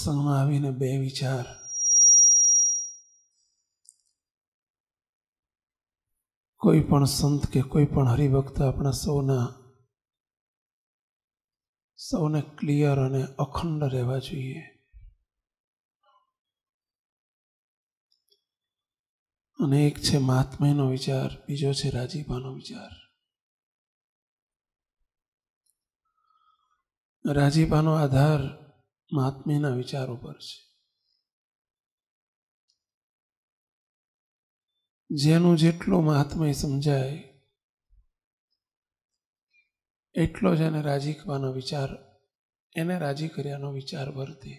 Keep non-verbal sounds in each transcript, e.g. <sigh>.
સત્સંગમાં આવીને બે વિચાર કોઈ પણ સંત કે કોઈ પણ હરિભક્ત આપણા સૌના સૌને ક્લિયર અને અખંડ રહેવા જોઈએ અને એક છે મહાત્મયનો વિચાર બીજો છે રાજીપાનો વિચાર રાજીપાનો આધાર મહાત્મ્યના વિચાર ઉપર છે જેનું જેટલું મહાત્મય સમજાય એટલો જ એને રાજી કરવાનો વિચાર એને રાજી કર્યાનો વિચાર વર્તે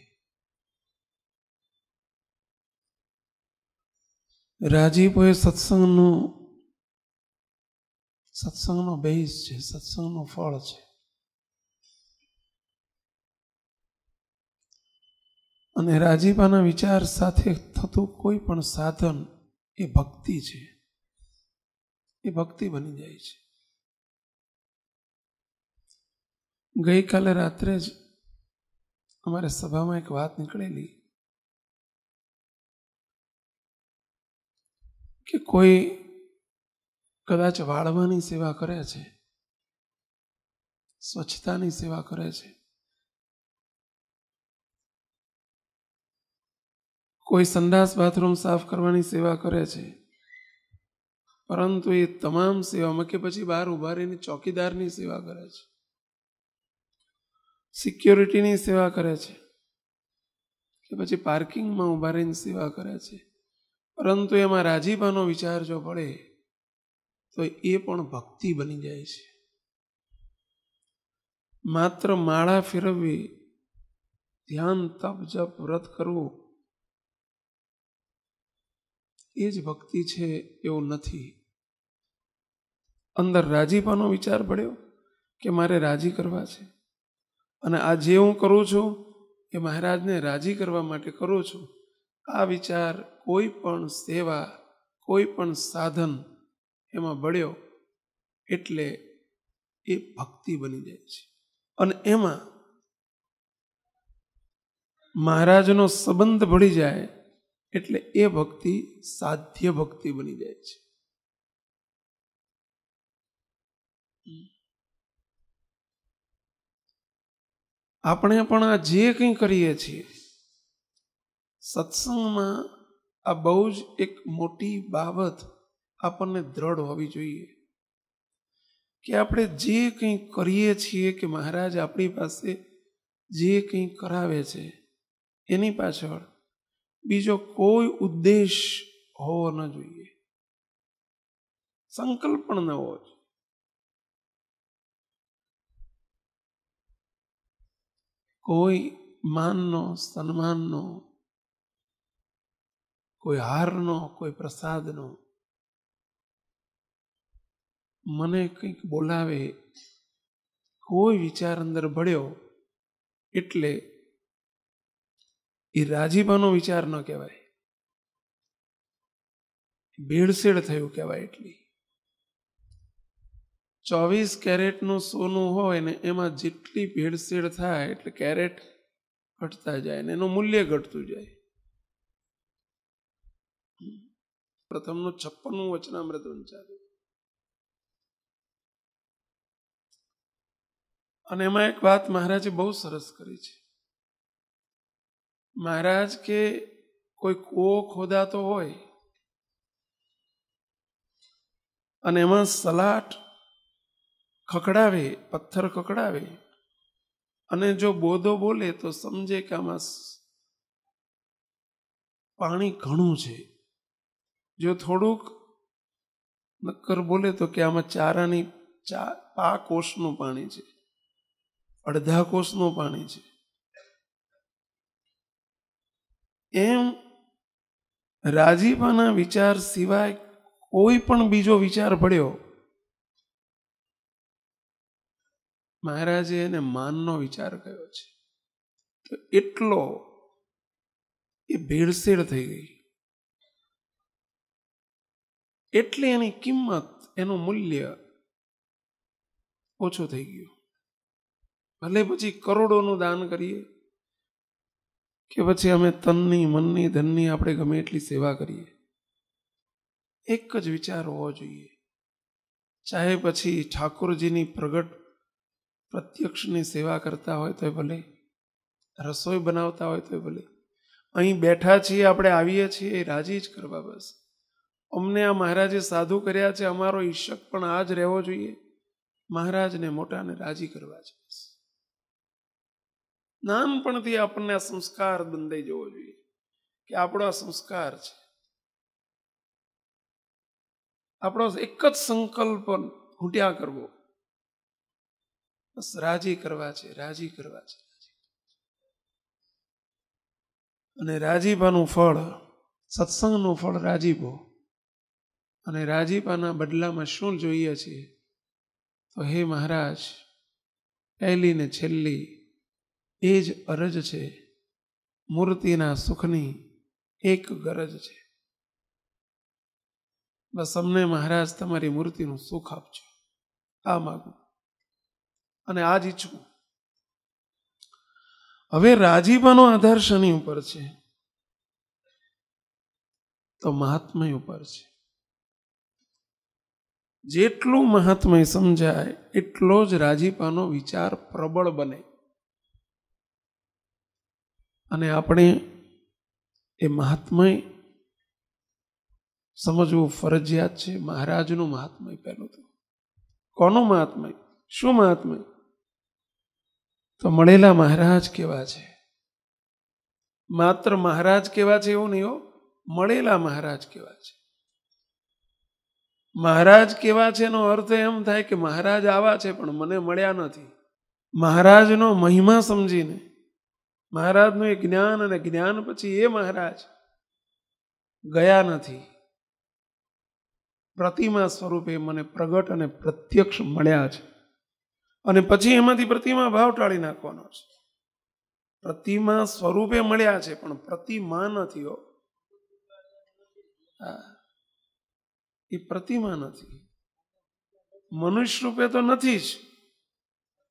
રાજીપો એ સત્સંગનું સત્સંગનો બેઝ છે સત્સંગનું ફળ છે અને રાજીપાના વિચાર સાથે થતું કોઈ પણ સાધન એ ભક્તિ છે એ ભક્તિ બની જાય છે ગઈકાલે રાત્રે જ અમારે સભામાં એક વાત નીકળેલી કે કોઈ કદાચ વાળવાની સેવા કરે છે સ્વચ્છતાની સેવા કરે છે કોઈ સંડાસ બાથરૂમ સાફ કરવાની સેવા કરે છે પરંતુ એ તમામ સેવામાં કે પછી બહાર ઊભા રહીને ચોકીદારની સેવા કરે છે સિક્યોરિટીની સેવા કરે છે કે પછી પાર્કિંગમાં ઊભા રહીને સેવા કરે છે પરંતુ એમાં રાજીપાનો વિચાર જો પડે તો એ પણ ભક્તિ બની જાય છે માત્ર માળા ફેરવવી ધ્યાન તપ જપ વ્રત કરવું એ જ ભક્તિ છે એવું નથી અંદર રાજીપાનો વિચાર પડ્યો કે મારે રાજી કરવા છે અને આ જે હું કરું છું એ મહારાજને રાજી કરવા માટે કરું છું આ વિચાર કોઈ પણ સેવા કોઈ પણ સાધન એમાં બળ્યો એટલે એ ભક્તિ બની જાય છે અને એમાં મહારાજનો સંબંધ ભળી જાય એટલે એ ભક્તિ સાધ્ય ભક્તિ બની જાય છે આપણે પણ આ જે કંઈ કરીએ છીએ સત્સંગમાં આ બહુ જ એક મોટી બાબત આપણને દ્રઢ હોવી જોઈએ કે આપણે જે કંઈ કરીએ છીએ કે મહારાજ આપણી પાસે જે કંઈ કરાવે છે એની પાછળ બીજો કોઈ ઉદ્દેશ હોવો ન જોઈએ સંકલ્પ પણ ન હોવો જોઈએ કોઈ માનનો સન્માનનો કોઈ હારનો કોઈ પ્રસાદનો મને કંઈક બોલાવે કોઈ વિચાર અંદર ભળ્યો એટલે એ રાજીપાનો વિચાર ન કહેવાય ભેળસેળ થયું કહેવાય એટલી ચોવીસ કેરેટનું સોનું હોય ને એમાં જેટલી ભેળસેળ થાય એટલે કેરેટ ઘટતા જાય ને એનું મૂલ્ય ઘટતું જાય પ્રથમનું છપ્પનમું વચનામૃત વંચાયું અને એમાં એક વાત મહારાજે બહુ સરસ કરી છે મહારાજ કે કોઈ કૂવો ખોદાતો હોય અને એમાં સલાટ ખકડાવે પથ્થર ખકડાવે અને જો બોધો બોલે તો સમજે કે આમાં પાણી ઘણું છે જો થોડુંક નક્કર બોલે તો કે આમાં ચારાની ચા પા કોષનું પાણી છે અડધા કોષનું પાણી છે એમ રાજીપાના વિચાર સિવાય કોઈ પણ બીજો વિચાર પડ્યો મહારાજે એને માનનો વિચાર કર્યો છે તો એટલો એ ભેળસેળ થઈ ગઈ એટલે એની કિંમત એનું મૂલ્ય ઓછું થઈ ગયું ભલે પછી કરોડોનું દાન કરીએ કે પછી અમે તનની મનની ધનની આપણે ગમે એટલી સેવા કરીએ એક જ વિચાર હોવો જોઈએ ચાહે પછી ઠાકોરજીની પ્રગટ પ્રત્યક્ષની સેવા કરતા હોય તોય ભલે રસોઈ બનાવતા હોય તોય ભલે અહીં બેઠા છીએ આપણે આવીએ છીએ રાજી જ કરવા બસ અમને આ મહારાજે સાધુ કર્યા છે અમારો ઈશક પણ આ જ રહેવો જોઈએ મહારાજને મોટાને રાજી કરવા છે નાનપણથી આપણને આ સંસ્કાર બંધાઈ જવો જોઈએ કે આપણો આ સંસ્કાર છે આપણો એક જ સંકલ્પ ખૂટ્યા કરવો બસ રાજી કરવા છે રાજી કરવા છે અને રાજીપાનું ફળ સત્સંગનું ફળ રાજીપો અને રાજીપાના બદલામાં શું જોઈએ છીએ તો હે મહારાજ પહેલી ને છેલ્લી એ જ અરજ છે મૂર્તિના સુખની એક ગરજ છે બસ અમને મહારાજ તમારી મૂર્તિનું સુખ આપજો આ માગું અને આ જ ઈચ્છું હવે રાજીપાનો આધાર શની ઉપર છે તો મહાત્મય ઉપર છે જેટલું મહાત્મય સમજાય એટલો જ રાજીપાનો વિચાર પ્રબળ બને અને આપણે એ મહાત્મય સમજવું ફરજિયાત છે મહારાજનું મહાત્મય પહેલું તો કોનું મહાત્મય શું મહાત્મય તો મળેલા મહારાજ કેવા છે માત્ર મહારાજ કેવા છે એવું નહીં હો મળેલા મહારાજ કેવા છે મહારાજ કેવા છે એનો અર્થ એમ થાય કે મહારાજ આવા છે પણ મને મળ્યા નથી મહારાજનો મહિમા સમજીને મહારાજનું એ જ્ઞાન અને જ્ઞાન પછી એ મહારાજ ગયા નથી પ્રતિમા સ્વરૂપે મને પ્રગટ અને પ્રત્યક્ષ મળ્યા છે અને પછી એમાંથી પ્રતિમા ભાવ ટાળી નાખવાનો છે પ્રતિમા સ્વરૂપે મળ્યા છે પણ પ્રતિમા નથી હો એ પ્રતિમા નથી મનુષ્ય રૂપે તો નથી જ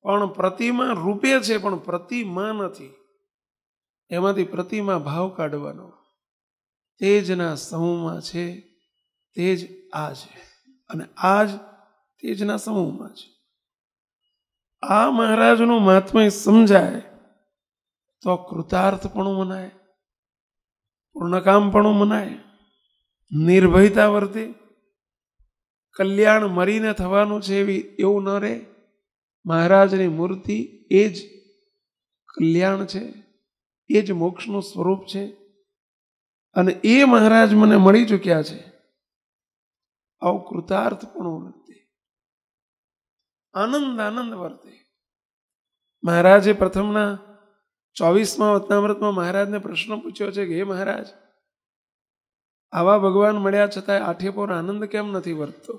પણ પ્રતિમા રૂપે છે પણ પ્રતિમા નથી એમાંથી પ્રતિમા ભાવ કાઢવાનો તેજના સમૂહમાં છે તેજ આ છે અને આ જ તેજના સમૂહમાં છે આ મહારાજનું મહાત્મય સમજાય તો કૃતાર્થપણું મનાય પૂર્ણકામપણું મનાય નિર્ભયતા વર્તે કલ્યાણ મરીને થવાનું છે એવી એવું ન રહે મહારાજની મૂર્તિ એ જ કલ્યાણ છે એ જ મોક્ષનું સ્વરૂપ છે અને એ મહારાજ મને મળી ચૂક્યા છે આવો કૃતાર્થ પણ વર્તે આનંદ આનંદ વર્તે મહારાજે પ્રથમના ચોવીસમાં વતનામૃતમાં મહારાજને પ્રશ્ન પૂછ્યો છે કે હે મહારાજ આવા ભગવાન મળ્યા છતાંય આઠે પર આનંદ કેમ નથી વર્તતો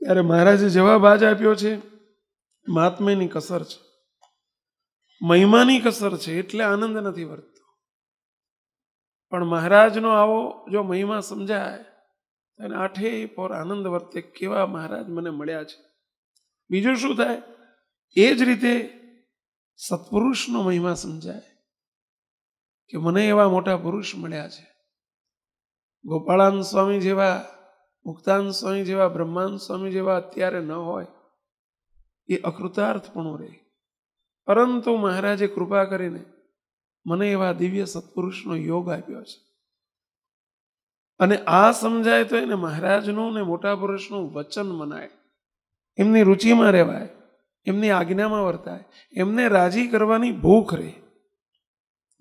ત્યારે મહારાજે જવાબ આજ આપ્યો છે મહાત્મ્યની કસર છે મહિમાની કસર છે એટલે આનંદ નથી વર્તતો પણ મહારાજનો આવો જો મહિમા સમજાય અને આઠે પોર આનંદ વર્તે કેવા મહારાજ મને મળ્યા છે બીજું શું થાય એ જ રીતે સત્પુરુષનો મહિમા સમજાય કે મને એવા મોટા પુરુષ મળ્યા છે ગોપાળાન સ્વામી જેવા મુક્તાન સ્વામી જેવા બ્રહ્માન સ્વામી જેવા અત્યારે ન હોય એ અકૃતાર્થપણું રહે પરંતુ મહારાજે કૃપા કરીને મને એવા દિવ્ય સત્પુરુષનો યોગ આપ્યો છે અને આ સમજાય તો એને મહારાજનું ને મોટા પુરુષનું વચન મનાય એમની રુચિમાં રહેવાય એમની આજ્ઞામાં વર્તાય એમને રાજી કરવાની ભૂખ રહે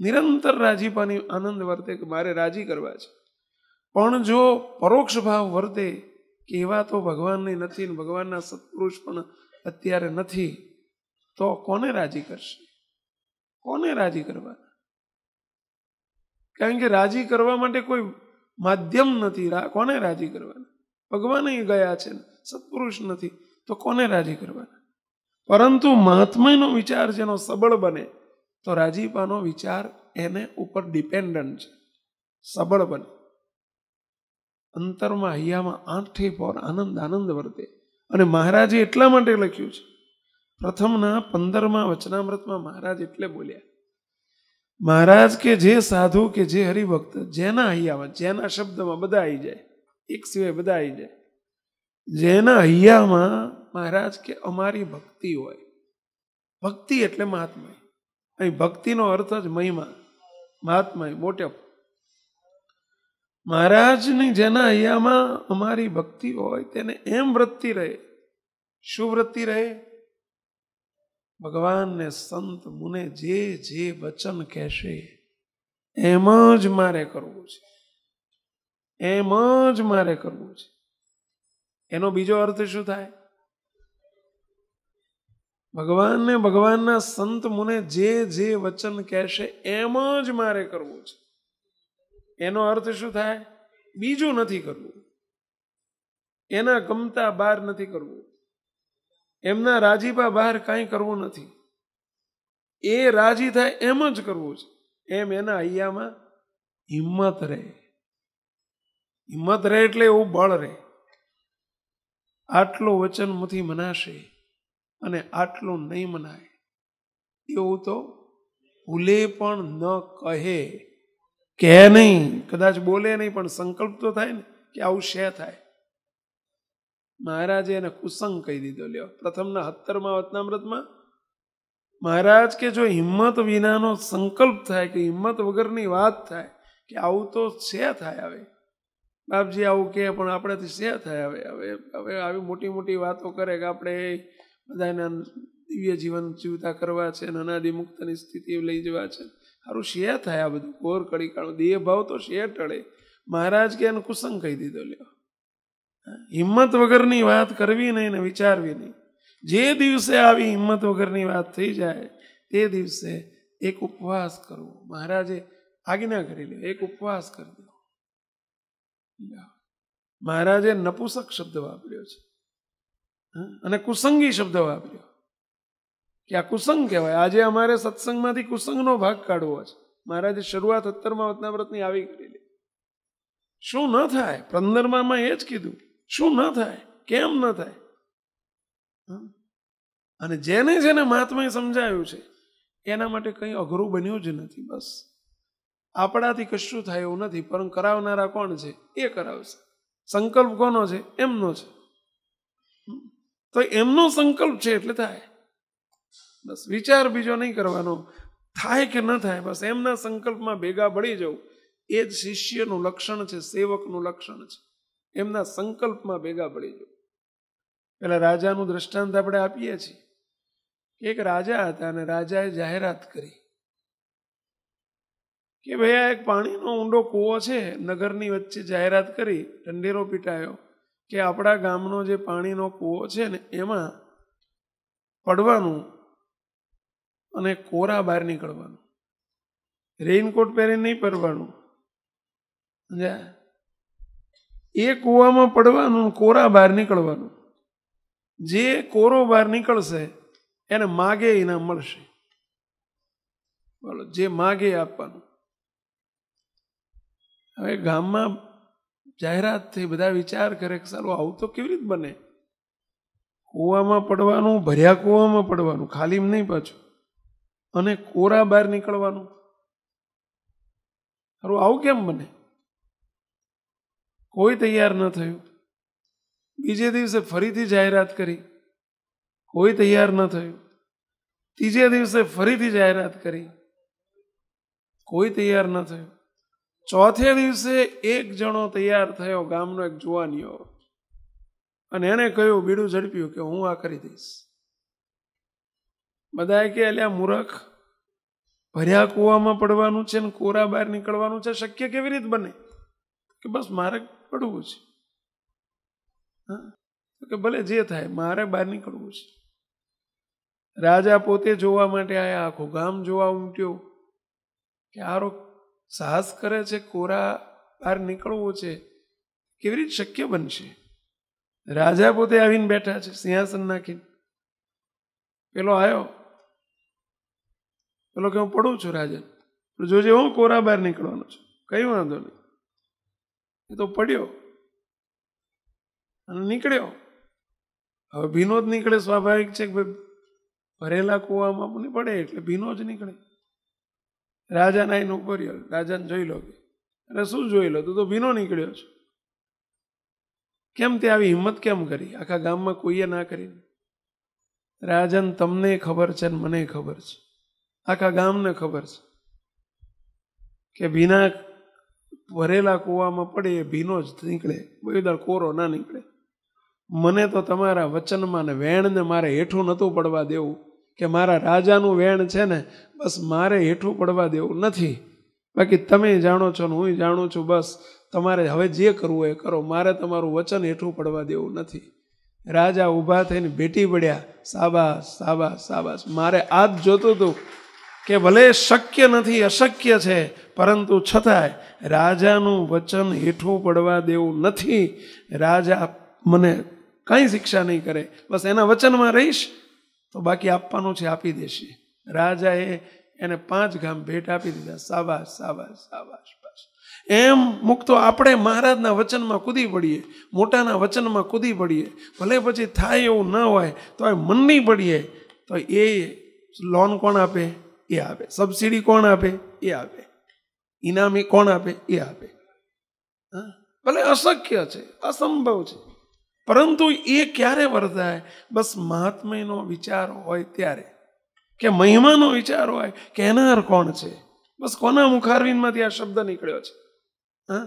નિરંતર રાજીપાની આનંદ વર્તે કે મારે રાજી કરવા છે પણ જો પરોક્ષ ભાવ વર્તે કે એવા તો ભગવાનની નથી ને ભગવાનના સત્પુરુષ પણ અત્યારે નથી તો કોને રાજી કરશે કોને રાજી કરવા કારણ કે રાજી કરવા માટે કોઈ માધ્યમ નથી કોને રાજી કરવાના ભગવાન ગયા છે સત્પુરુષ નથી તો કોને રાજી કરવાના પરંતુ મહાત્માનો વિચાર જેનો સબળ બને તો રાજીપાનો વિચાર એને ઉપર ડિપેન્ડન્ટ છે સબળ બને અંતરમાં હૈયામાં આઠે પોર આનંદ આનંદ વર્તે અને મહારાજે એટલા માટે લખ્યું છે પ્રથમના પંદરમાં વચનામૃતમાં મહારાજ એટલે બોલ્યા મહારાજ કે જે સાધુ કે જે હરિભક્ત જેના હૈયામાં જેના શબ્દમાં બધા આવી જાય એક સિવાય બધા આવી જાય જેના હૈયામાં મહારાજ કે અમારી ભક્તિ હોય ભક્તિ એટલે મહાત્મા અહીં ભક્તિનો અર્થ જ મહિમા મહાત્મા મોટેપ મહારાજની જેના હૈયામાં અમારી ભક્તિ હોય તેને એમ વૃત્તિ રહે શું વૃત્તિ રહે ભગવાનને સંત મુને જે જે વચન કહેશે એમ જ મારે કરવું છે એમ જ મારે કરવું છે એનો બીજો અર્થ શું થાય ભગવાનને ભગવાનના સંત મુને જે જે વચન કહેશે એમ જ મારે કરવું છે એનો અર્થ શું થાય બીજું નથી કરવું એના ગમતા બાર નથી કરવું એમના રાજીપા બહાર કાંઈ કરવું નથી એ રાજી થાય એમ જ કરવું છે એમ એના અહીંયામાં હિંમત રહે હિંમત રહે એટલે એવું બળ રહે આટલું વચનમાંથી મનાશે અને આટલું નહીં મનાય એવું તો ભૂલે પણ ન કહે કે નહીં કદાચ બોલે નહીં પણ સંકલ્પ તો થાય ને કે આવું શે થાય મહારાજે એને કુસંગ કહી દીધો લ્યો પ્રથમના હત્તરમાં વતનામૃતમાં મહારાજ કે જો હિંમત વિનાનો સંકલ્પ થાય કે હિંમત વગરની વાત થાય કે આવું તો છે થાય હવે બાપજી આવું કહે પણ આપણેથી શે થાય હવે હવે હવે આવી મોટી મોટી વાતો કરે કે આપણે બધાને દિવ્ય જીવન જીવતા કરવા છે અનાદિ મુક્તની સ્થિતિ લઈ જવા છે સારું શે થાય આ બધું કોર કડી કાઢું દેહભાવ તો શે ટળે મહારાજ કે એને કુસંગ કહી દીધો લ્યો હિંમત વગરની વાત કરવી નહીં ને વિચારવી નહીં જે દિવસે આવી હિંમત વગરની વાત થઈ જાય તે દિવસે એક ઉપવાસ કરવો મહારાજે આજ્ઞા કરી લે એક ઉપવાસ કરી દો મહારાજે નપુસક શબ્દ વાપર્યો છે અને કુસંગી શબ્દ વાપર્યો કે આ કુસંગ કહેવાય આજે અમારે સત્સંગમાંથી કુસંગનો ભાગ કાઢવો છે મહારાજે શરૂઆત અત્તરમાં વ્રતની આવી કરેલી શું ન થાય પંદરમામાં એ જ કીધું શું ન થાય કેમ ન થાય અને જેને જેને મહાત્માએ સમજાવ્યું છે એના માટે કંઈ અઘરું બન્યું જ નથી બસ આપણાથી કશું થાય એવું નથી પણ કરાવનારા કોણ છે એ કરાવશે સંકલ્પ કોનો છે એમનો છે તો એમનો સંકલ્પ છે એટલે થાય બસ વિચાર બીજો નહીં કરવાનો થાય કે ન થાય બસ એમના સંકલ્પમાં ભેગા ભળી જવું એ જ શિષ્યનું લક્ષણ છે સેવકનું લક્ષણ છે એમના સંકલ્પમાં ભેગા પડી ગયો પેલા રાજાનું દ્રષ્ટાંત આપણે આપીએ છીએ કે એક રાજા હતા અને રાજાએ જાહેરાત કરી કે ભાઈ આ એક પાણીનો ઊંડો કૂવો છે નગરની વચ્ચે જાહેરાત કરી ઢંઢેરો પીટાયો કે આપણા ગામનો જે પાણીનો કૂવો છે ને એમાં પડવાનું અને કોરા બહાર નીકળવાનું રેઇનકોટ પહેરીને નહીં પહેરવાનું સમજ્યા એ કૂવામાં પડવાનું કોરા બહાર નીકળવાનું જે કોરો બહાર નીકળશે એને માગે ઇનામ મળશે બોલો જે માગે આપવાનું હવે ગામમાં જાહેરાત થઈ બધા વિચાર કરે કે સારું આવું તો કેવી રીત બને કૂવામાં પડવાનું ભર્યા કૂવામાં પડવાનું ખાલીમ નહીં પાછું અને કોરા બહાર નીકળવાનું સારું આવું કેમ બને કોઈ તૈયાર ન થયું બીજે દિવસે ફરીથી જાહેરાત કરી કોઈ તૈયાર ન થયું ત્રીજે દિવસે ફરીથી જાહેરાત કરી કોઈ તૈયાર ન થયું ચોથે દિવસે એક જણો તૈયાર થયો ગામનો એક જુવાનીઓ અને એણે કહ્યું બીડું ઝડપ્યું કે હું આ કરી દઈશ બધાએ કે અલ્યા મૂરખ ભર્યા કૂવામાં પડવાનું છે ને કોરા બહાર નીકળવાનું છે શક્ય કેવી રીત બને કે બસ મારે પડવું છે હા કે ભલે જે થાય મારે બહાર નીકળવું છે રાજા પોતે જોવા માટે આયા આખું ગામ જોવા ઉમટ્યો કે આરો સાહસ કરે છે કોરા બહાર નીકળવું છે કેવી રીતે શક્ય બનશે રાજા પોતે આવીને બેઠા છે સિંહાસન નાખીને પેલો આવ્યો પેલો કે હું પડું છું રાજા જોજે હું કોરા બહાર નીકળવાનો છું કઈ વાંધો નહીં એ તો પડ્યો અને નીકળ્યો હવે ભીનો જ નીકળે સ્વાભાવિક છે કે ભાઈ ભરેલા કૂવામાં આપણને પડે એટલે ભીનો જ નીકળે રાજાના એ નોકર્યો રાજાને જોઈ લો કે અરે શું જોઈ લો તું તો ભીનો નીકળ્યો છે કેમ તે આવી હિંમત કેમ કરી આખા ગામમાં કોઈએ ના કરી રાજન તમને ખબર છે ને મને ખબર છે આખા ગામને ખબર છે કે ભીના ભરેલા કૂવામાં પડે એ ભીનો જ નીકળે બધી કોરો ના નીકળે મને તો તમારા વચનમાં ને વેણને મારે હેઠું નહોતું પડવા દેવું કે મારા રાજાનું વેણ છે ને બસ મારે હેઠું પડવા દેવું નથી બાકી તમે જાણો છો ને હું જાણું છું બસ તમારે હવે જે કરવું એ કરો મારે તમારું વચન હેઠું પડવા દેવું નથી રાજા ઊભા થઈને ભેટી પડ્યા સાબાસ સાબાસ સાબાસ મારે આ જ જોતું હતું કે ભલે શક્ય નથી અશક્ય છે પરંતુ છતાંય રાજાનું વચન હેઠું પડવા દેવું નથી રાજા મને કાંઈ શિક્ષા નહીં કરે બસ એના વચનમાં રહીશ તો બાકી આપવાનું છે આપી દેશે રાજાએ એને પાંચ ગામ ભેટ આપી દીધા સાબાશ સાબાશ સાબાશ એમ મુક્તો આપણે મહારાજના વચનમાં કૂદી પડીએ મોટાના વચનમાં કૂદી પડીએ ભલે પછી થાય એવું ન હોય તો મનની પડીએ તો એ લોન કોણ આપે એ આપે સબસિડી કોણ આપે એ આપે ઇનામ કોણ આપે એ આપે ભલે અશક્ય છે અસંભવ છે પરંતુ એ ક્યારે વર્તાય બસ મહાત્મયનો વિચાર હોય ત્યારે કે મહિમાનો વિચાર હોય કહેનાર કોણ છે બસ કોના મુખારવીનમાંથી આ શબ્દ નીકળ્યો છે હા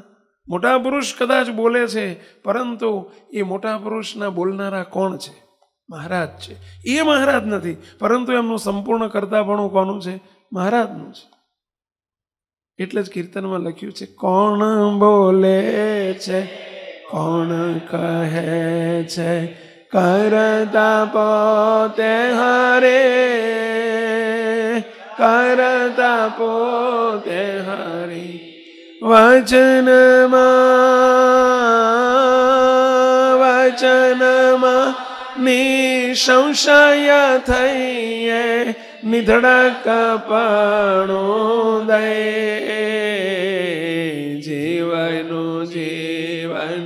મોટા પુરુષ કદાચ બોલે છે પરંતુ એ મોટા પુરુષના બોલનારા કોણ છે મહારાજ છે એ મહારાજ નથી પરંતુ એમનું સંપૂર્ણ કરતાપણું કોનું છે મહારાજનું છે એટલે જ કીર્તનમાં લખ્યું છે કોણ બોલે છે કોણ કહે છે કરતા પોતે હરે કરતા પોતે હરે વચનમાં વચનમાં ની સંશય થઈએ નિધડા કપાણો દે જીવનું જીવન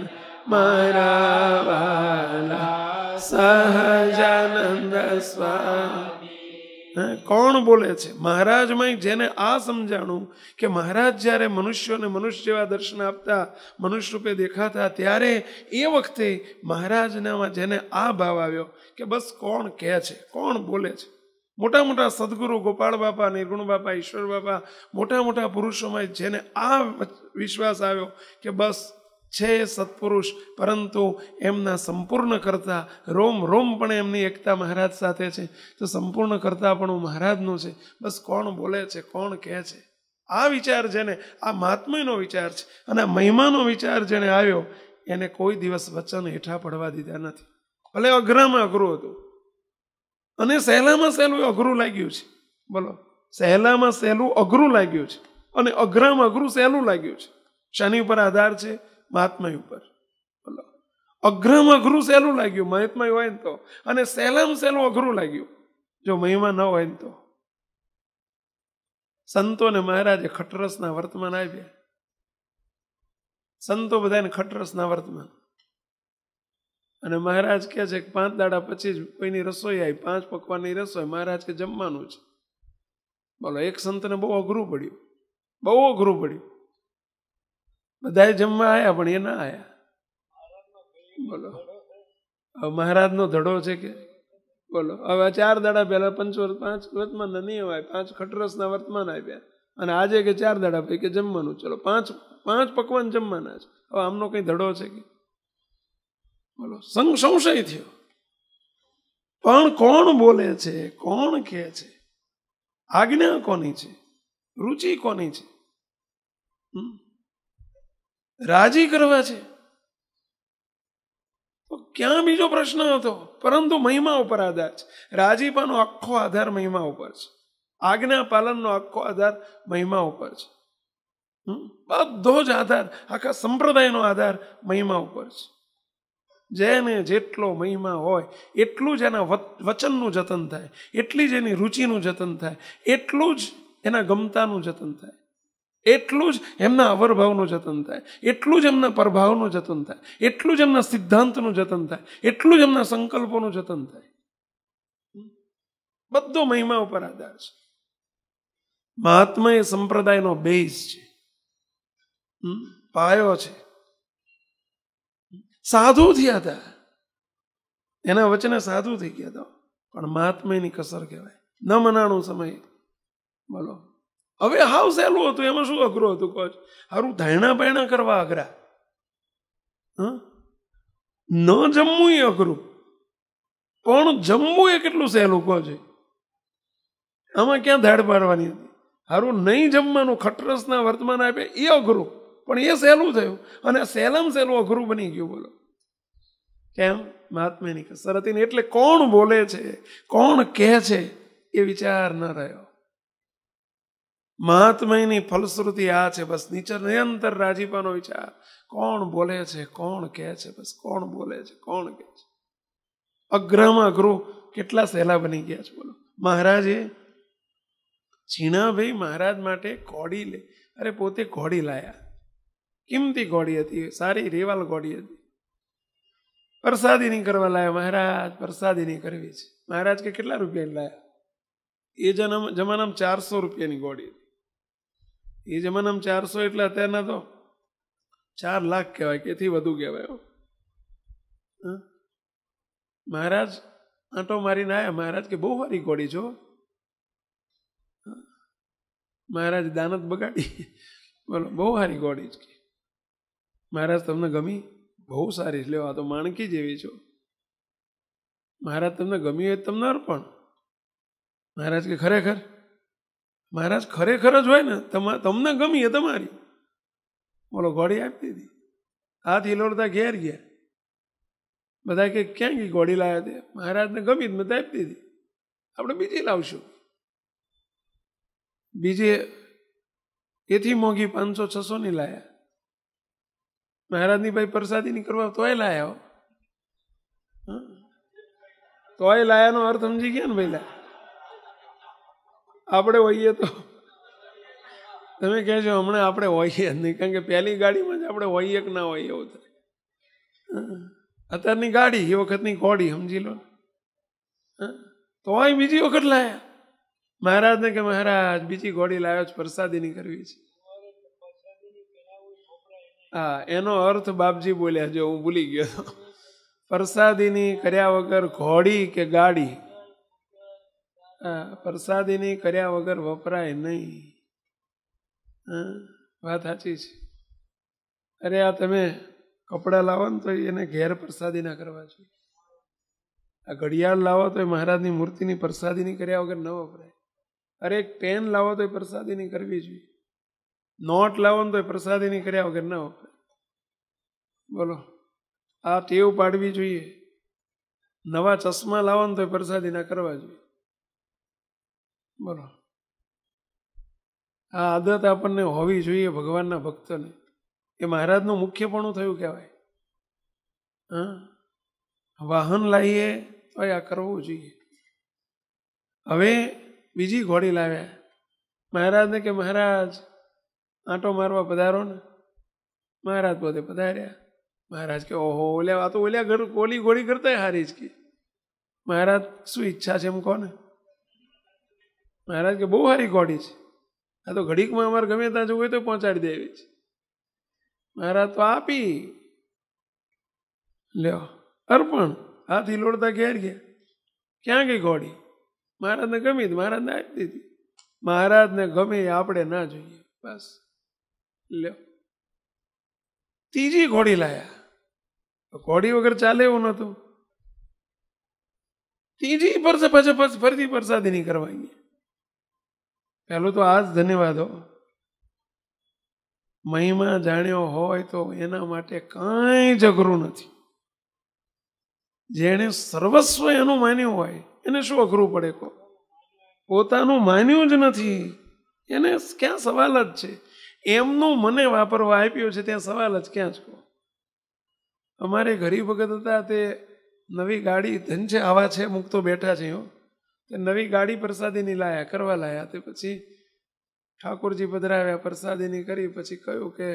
મારા વાલા સહજાનંદ સ્વા કોણ બોલે છે મહારાજમાં જેને આ સમજાણું કે મહારાજ જ્યારે મનુષ્યોને મનુષ્ય જેવા દર્શન આપતા મનુષ્ય રૂપે દેખાતા ત્યારે એ વખતે મહારાજનામાં જેને આ ભાવ આવ્યો કે બસ કોણ કહે છે કોણ બોલે છે મોટા મોટા સદગુરુ ગોપાળ બાપા નિર્ગુણ બાપા ઈશ્વર બાપા મોટા મોટા પુરુષોમાં જેને આ વિશ્વાસ આવ્યો કે બસ છે સત્પુરુષ પરંતુ એમના સંપૂર્ણ કરતા રોમ રોમ પણ એમની એકતા મહારાજ સાથે છે તો સંપૂર્ણ કરતા પણ હું મહારાજનું છે બસ કોણ બોલે છે કોણ કહે છે આ વિચાર જેને આ મહાત્મયનો વિચાર છે અને મહિમાનો વિચાર જેને આવ્યો એને કોઈ દિવસ વચન હેઠા પડવા દીધા નથી ભલે અઘરામાં અઘરું હતું અને સહેલામાં સહેલું અઘરું લાગ્યું છે બોલો સહેલામાં સહેલું અઘરું લાગ્યું છે અને અઘરામાં અઘરું સહેલું લાગ્યું છે શાની ઉપર આધાર છે મહાત્મા ઉપર બોલો અઘરામાં અઘરું સહેલું લાગ્યું મહાત્મા હોય ને તો અને સહેલામાં સહેલું અઘરું લાગ્યું જો મહિમા ન હોય ને તો સંતોને મહારાજે ખટરસના વર્તમાન આવ્યા સંતો બધાને ખટરસના વર્તમાન અને મહારાજ કહે છે કે પાંચ દાડા પછી જ કોઈની રસોઈ આવી પાંચ પકવાનની રસોઈ મહારાજ કે જમવાનું છે બોલો એક સંતને બહુ અઘરું પડ્યું બહુ અઘરું પડ્યું બધાએ જમવા આવ્યા પણ એ ના આવ્યા બોલો હવે મહારાજનો ધડો છે કે બોલો હવે ચાર દાડા પહેલાં પંચવર્ત પાંચ વર્તમાન નહીં અવાય પાંચ ખટરસના વર્તમાન આવ્યા અને આજે કે ચાર દાડા પછી કે જમવાનું ચલો પાંચ પાંચ પકવાન જમવાના છે હવે આમનો કંઈ ધડો છે કે બોલો સંગ સંશય થયો પણ કોણ બોલે છે કોણ કહે છે આજ્ઞા કોની છે રુચિ કોની છે હમ રાજી કરવા છે તો ક્યાં બીજો પ્રશ્ન હતો પરંતુ મહિમા ઉપર આધાર છે રાજીપાનો આખો આધાર મહિમા ઉપર છે આજ્ઞા પાલનનો આખો આધાર મહિમા ઉપર છે બધો જ આધાર આખા સંપ્રદાયનો આધાર મહિમા ઉપર છે જેને જેટલો મહિમા હોય એટલું જ એના વચનનું જતન થાય એટલી જ એની રુચિનું જતન થાય એટલું જ એના ગમતાનું જતન થાય એટલું જ એમના અવરભાવનું જતન થાય એટલું જ એમના પરભાવનું જતન થાય એટલું જ એમના સિદ્ધાંતનું જતન થાય એટલું જ એમના સંકલ્પોનું જતન થાય બધો મહિમા ઉપર આધાર છે મહાત્મા એ સંપ્રદાયનો બેઝ છે પાયો છે સાધુ થયા હતા એના વચને સાધુ થઈ ગયા હતા પણ મહાત્માની કસર કહેવાય ન મનાણું સમય બોલો હવે હાવ સહેલું હતું એમાં શું અઘરું હતું કોચ સારું ધાયણા બાયણા કરવા અઘરા ન જમવું એ અઘરું પણ જમવું એ કેટલું સહેલું કહો છે આમાં ક્યાં ધાડ પાડવાની હતી સારું નહીં જમવાનું ખટરસના વર્તમાન આપે એ અઘરું પણ એ સહેલું થયું અને સહેલમ સહેલું અઘરું બની ગયું બોલો કેમ મહાત્માની કસરતીને એટલે કોણ બોલે છે કોણ કહે છે એ વિચાર ન રહ્યો મહાત્મયની ફલશ્રુતિ આ છે બસ નીચે નિરંતર રાજીપાનો વિચાર કોણ બોલે છે કોણ કહે છે બસ કોણ બોલે છે કોણ કહે છે અગ્રહમાં અઘરું કેટલા સહેલા બની ગયા છે બોલો મહારાજે ઝીણાભાઈ મહારાજ માટે ઘોડી લે અરે પોતે ઘોડી લાયા કિંમતી ઘોડી હતી સારી રેવાલ ઘોડી હતી પ્રસાદી નહીં કરવા લાયા મહારાજ પ્રસાદી નહીં કરવી છે મહારાજ કે કેટલા રૂપિયા લાયા એ જન્મ જમાનામાં ચારસો રૂપિયાની ઘોડી એ જમાનામાં ચારસો એટલે અત્યારના તો ચાર લાખ કહેવાય કેથી વધુ કહેવાય મહારાજ આંટો મારીને આવ્યા મહારાજ કે બહુ સારી ઘોડી છો મહારાજ દાનત બગાડી બોલો બહુ સારી ઘોડી છે મહારાજ તમને ગમી બહુ સારી લેવા આ તો માણકી જેવી છો મહારાજ તમને ગમી હોય તમને અર્પણ મહારાજ કે ખરેખર મહારાજ ખરેખર જ હોય ને તમને ગમી એ તમારી બોલો ઘોડી આપી દીધી હાથી લોડતા ઘેર ગયા બધા કે ક્યાં ગઈ ઘોડી લાવ્યા તે મહારાજને ગમી મેં આપી દીધી આપણે બીજી લાવશું બીજે એથી મોંઘી પાંચસો છસો ની લાયા મહારાજની ભાઈ પ્રસાદી ની કરવા તોય લાયા તોય લાયાનો અર્થ સમજી ગયા ને ભાઈ લાયા આપણે હોઈએ તો તમે કહે છો હમણાં આપણે હોઈએ જ નહીં કારણ કે પહેલી ગાડીમાં જ આપણે હોઈએ કે ના હોઈએ એવું થાય અત્યારની ગાડી એ વખતની ઘોડી સમજી લો તો અહીં બીજી વખત લાયા મહારાજને કે મહારાજ બીજી ઘોડી લાવ્યો છે પ્રસાદીની કરવી છે હા એનો અર્થ બાપજી બોલ્યા જો હું ભૂલી ગયો પ્રસાદીની કર્યા વગર ઘોડી કે ગાડી પ્રસાદીની કર્યા વગર વપરાય નહીં વાત સાચી છે અરે આ તમે કપડાં લાવો ને તો એને ઘેર પ્રસાદીના કરવા જોઈએ આ ઘડિયાળ લાવો તો એ મહારાજની મૂર્તિની પ્રસાદીની કર્યા વગર ન વપરાય અરે એક પેન લાવો તો એ પ્રસાદીની કરવી જોઈએ નોટ લાવો ને તો એ પ્રસાદીની કર્યા વગર ન વપરાય બોલો આ ટેવ પાડવી જોઈએ નવા ચશ્મા લાવો ને તો એ પ્રસાદી કરવા જોઈએ બોલો આ આદત આપણને હોવી જોઈએ ભગવાનના ભક્તને એ મહારાજનું મુખ્યપણું થયું કહેવાય હા વાહન લાવીએ તો આ કરવું જોઈએ હવે બીજી ઘોડી લાવ્યા મહારાજને કે મહારાજ આંટો મારવા પધારો ને મહારાજ પોતે પધાર્યા મહારાજ કે ઓહો ઓલ્યા આ તો ઓલ્યા ઘર ઓલી ઘોડી કરતા હારી જ કે મહારાજ શું ઈચ્છા છે એમ કોને મહારાજ કે બહુ સારી ઘોડી છે આ તો ઘડીકમાં અમારે ગમે ત્યાં જવું હોય તો પહોંચાડી દે એવી છે મહારાજ તો આપી લ્યો અર્પણ હાથી લોડતા ઘેર ગયા ક્યાં ગઈ ઘોડી મહારાજને ગમી મહારાજને આપી દીધી મહારાજને ગમે આપણે ના જોઈએ બસ લ્યો ત્રીજી ઘોડી લાયા ઘોડી વગર ચાલે એવું નહોતું ત્રીજી પરસે પછી પછી ફરીથી પ્રસાદી નહીં કરવાની પહેલો તો આ જ ધન્યવાદ હો મહિમા જાણ્યો હોય તો એના માટે કાંઈ અઘરું નથી જેણે સર્વસ્વ એનું માન્યું હોય એને શું અઘરું પડે કહો પોતાનું માન્યું જ નથી એને ક્યાં સવાલ જ છે એમનું મને વાપરવા આપ્યો છે ત્યાં સવાલ જ ક્યાં જ કહો અમારે ગરીબ વખત હતા તે નવી ગાડી ધન છે આવા છે મૂકતો બેઠા છે હું કે નવી ગાડી પ્રસાદીની લાયા કરવા લાયા તે પછી ઠાકોરજી પધરાવ્યા પ્રસાદીની કરી પછી કહ્યું કે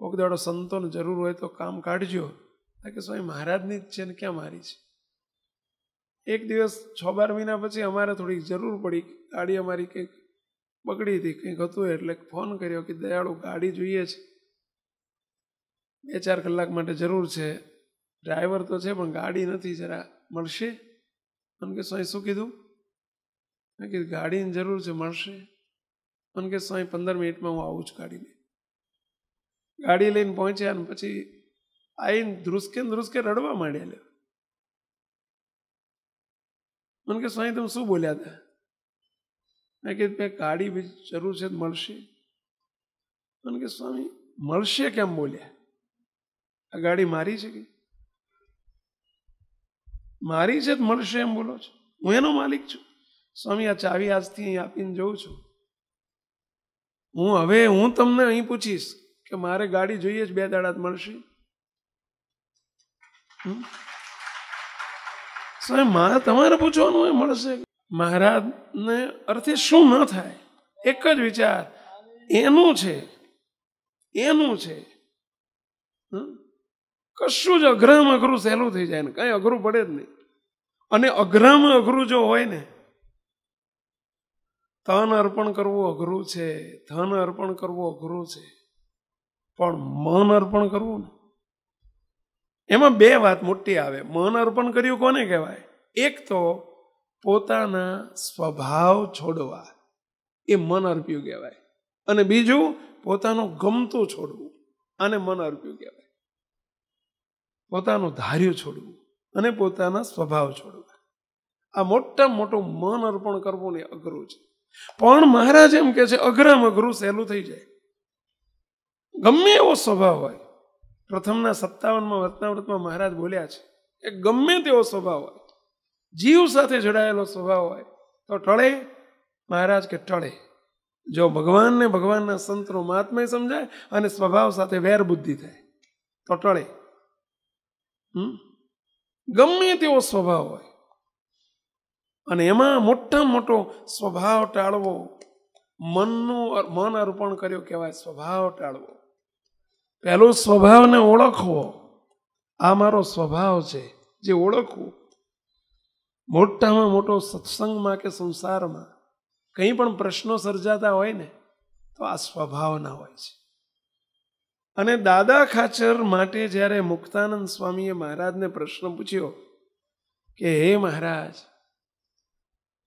કોક સંતોને જરૂર હોય તો કામ કાઢજો કે સ્વામી મહારાજની જ છે ને ક્યાં મારી છે એક દિવસ છ બાર મહિના પછી અમારે થોડીક જરૂર પડી ગાડી અમારી કંઈક બગડી હતી કંઈક હતું એટલે ફોન કર્યો કે દયાળુ ગાડી જોઈએ છે બે ચાર કલાક માટે જરૂર છે ડ્રાઈવર તો છે પણ ગાડી નથી જરા મળશે મને કે સ્વામી શું કીધું કે ગાડીની જરૂર છે મળશે મને કે સ્વામી પંદર મિનિટમાં હું આવું છું ગાડી લઈ ગાડી લઈને પહોંચ્યા અને પછી આવીને ધ્રુસકે ધ્રુસકે રડવા માંડ્યા મને કે સ્વામી તમે શું બોલ્યા હતા મેં કીધું મેં ગાડી જરૂર છે મળશે મને કે સ્વામી મળશે કેમ બોલ્યા આ ગાડી મારી છે કે મારી છે મળશે એમ બોલો છો હું એનો માલિક છું સ્વામી આ ચાવી આજથી અહીં આપીને જોઉં છું હું હવે હું તમને અહીં પૂછીશ કે મારે ગાડી જોઈએ જ બે દાડા મળશે સ્વામી મારે તમારે પૂછવાનું એ મળશે મહારાજને અર્થે શું ન થાય એક જ વિચાર એનું છે એનું છે કશું જ અઘરામાં અઘરું સહેલું થઈ જાય ને કંઈ અઘરું પડે જ નહીં અને અઘરામાં અઘરું જો હોય ને તન અર્પણ કરવું અઘરું છે ધન અર્પણ કરવું અઘરું છે પણ મન અર્પણ કરવું ને એમાં બે વાત મોટી આવે મન અર્પણ કર્યું કોને કહેવાય એક તો પોતાના સ્વભાવ છોડવા એ મન અર્પ્યું કહેવાય અને બીજું પોતાનું ગમતું છોડવું આને મન અર્પ્યું કહેવાય પોતાનું ધાર્યું છોડવું અને પોતાના સ્વભાવ છોડવા આ મોટા મોટું મન અર્પણ કરવું ને અઘરું છે પણ મહારાજ એમ કે છે અઘરામ અઘરું સહેલું થઈ જાય ગમે એવો સ્વભાવ હોય પ્રથમના સત્તાવનમાં વર્તનાવ્રતમાં મહારાજ બોલ્યા છે એ ગમે તેવો સ્વભાવ હોય જીવ સાથે જોડાયેલો સ્વભાવ હોય તો ટળે મહારાજ કે ટળે જો ભગવાનને ભગવાનના સંતનો મહાત્મય સમજાય અને સ્વભાવ સાથે વેર બુદ્ધિ થાય તો ટળે ગમે તેવો સ્વભાવ હોય અને એમાં મોટામાં મોટો સ્વભાવ ટાળવો મનનું મન અર્પણ કર્યો કહેવાય સ્વભાવ ટાળવો પહેલો સ્વભાવને ઓળખવો આ મારો સ્વભાવ છે જે ઓળખવું મોટામાં મોટો સત્સંગમાં કે સંસારમાં કંઈ પણ પ્રશ્નો સર્જાતા હોય ને તો આ સ્વભાવના હોય છે અને દાદા ખાચર માટે જ્યારે મુક્તાનંદ સ્વામીએ મહારાજને પ્રશ્ન પૂછ્યો કે હે મહારાજ